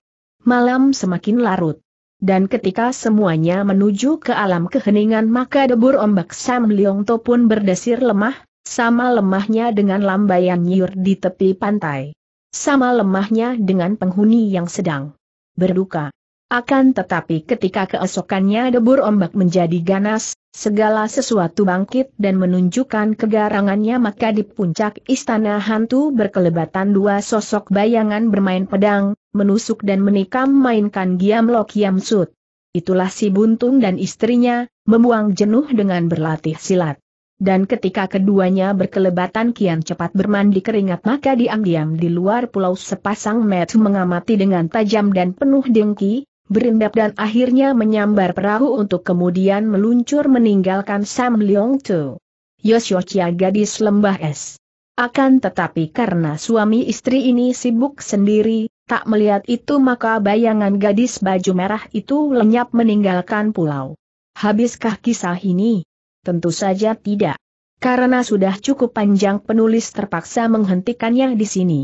Malam semakin larut. Dan ketika semuanya menuju ke alam keheningan maka debur ombak Sam Leong To pun berdesir lemah, sama lemahnya dengan lambaian nyur di tepi pantai. Sama lemahnya dengan penghuni yang sedang berduka. Akan tetapi ketika keesokannya debur ombak menjadi ganas, segala sesuatu bangkit dan menunjukkan kegarangannya maka di puncak istana hantu berkelebatan dua sosok bayangan bermain pedang, menusuk dan menikam mainkan Giam lok Kiam Sut. Itulah si Buntung dan istrinya, membuang jenuh dengan berlatih silat. Dan ketika keduanya berkelebatan kian cepat bermandi keringat maka diam-diam di luar pulau sepasang metu mengamati dengan tajam dan penuh dengki, berendap dan akhirnya menyambar perahu untuk kemudian meluncur meninggalkan Sam Leong Tu. Yosyochia gadis lembah es. Akan tetapi karena suami istri ini sibuk sendiri, tak melihat itu maka bayangan gadis baju merah itu lenyap meninggalkan pulau. Habiskah kisah ini? Tentu saja tidak. Karena sudah cukup panjang penulis terpaksa menghentikannya di sini.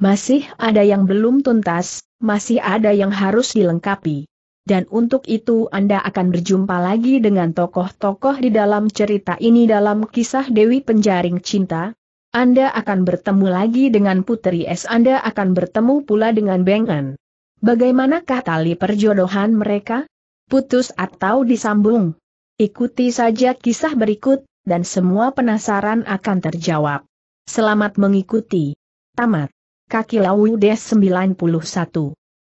Masih ada yang belum tuntas, masih ada yang harus dilengkapi. Dan untuk itu Anda akan berjumpa lagi dengan tokoh-tokoh di dalam cerita ini dalam kisah Dewi Penjaring Cinta. Anda akan bertemu lagi dengan Putri Es Anda akan bertemu pula dengan Bengen. Bagaimanakah tali perjodohan mereka? Putus atau disambung? Ikuti saja kisah berikut, dan semua penasaran akan terjawab. Selamat mengikuti. Tamat kaki Lawu Des 91.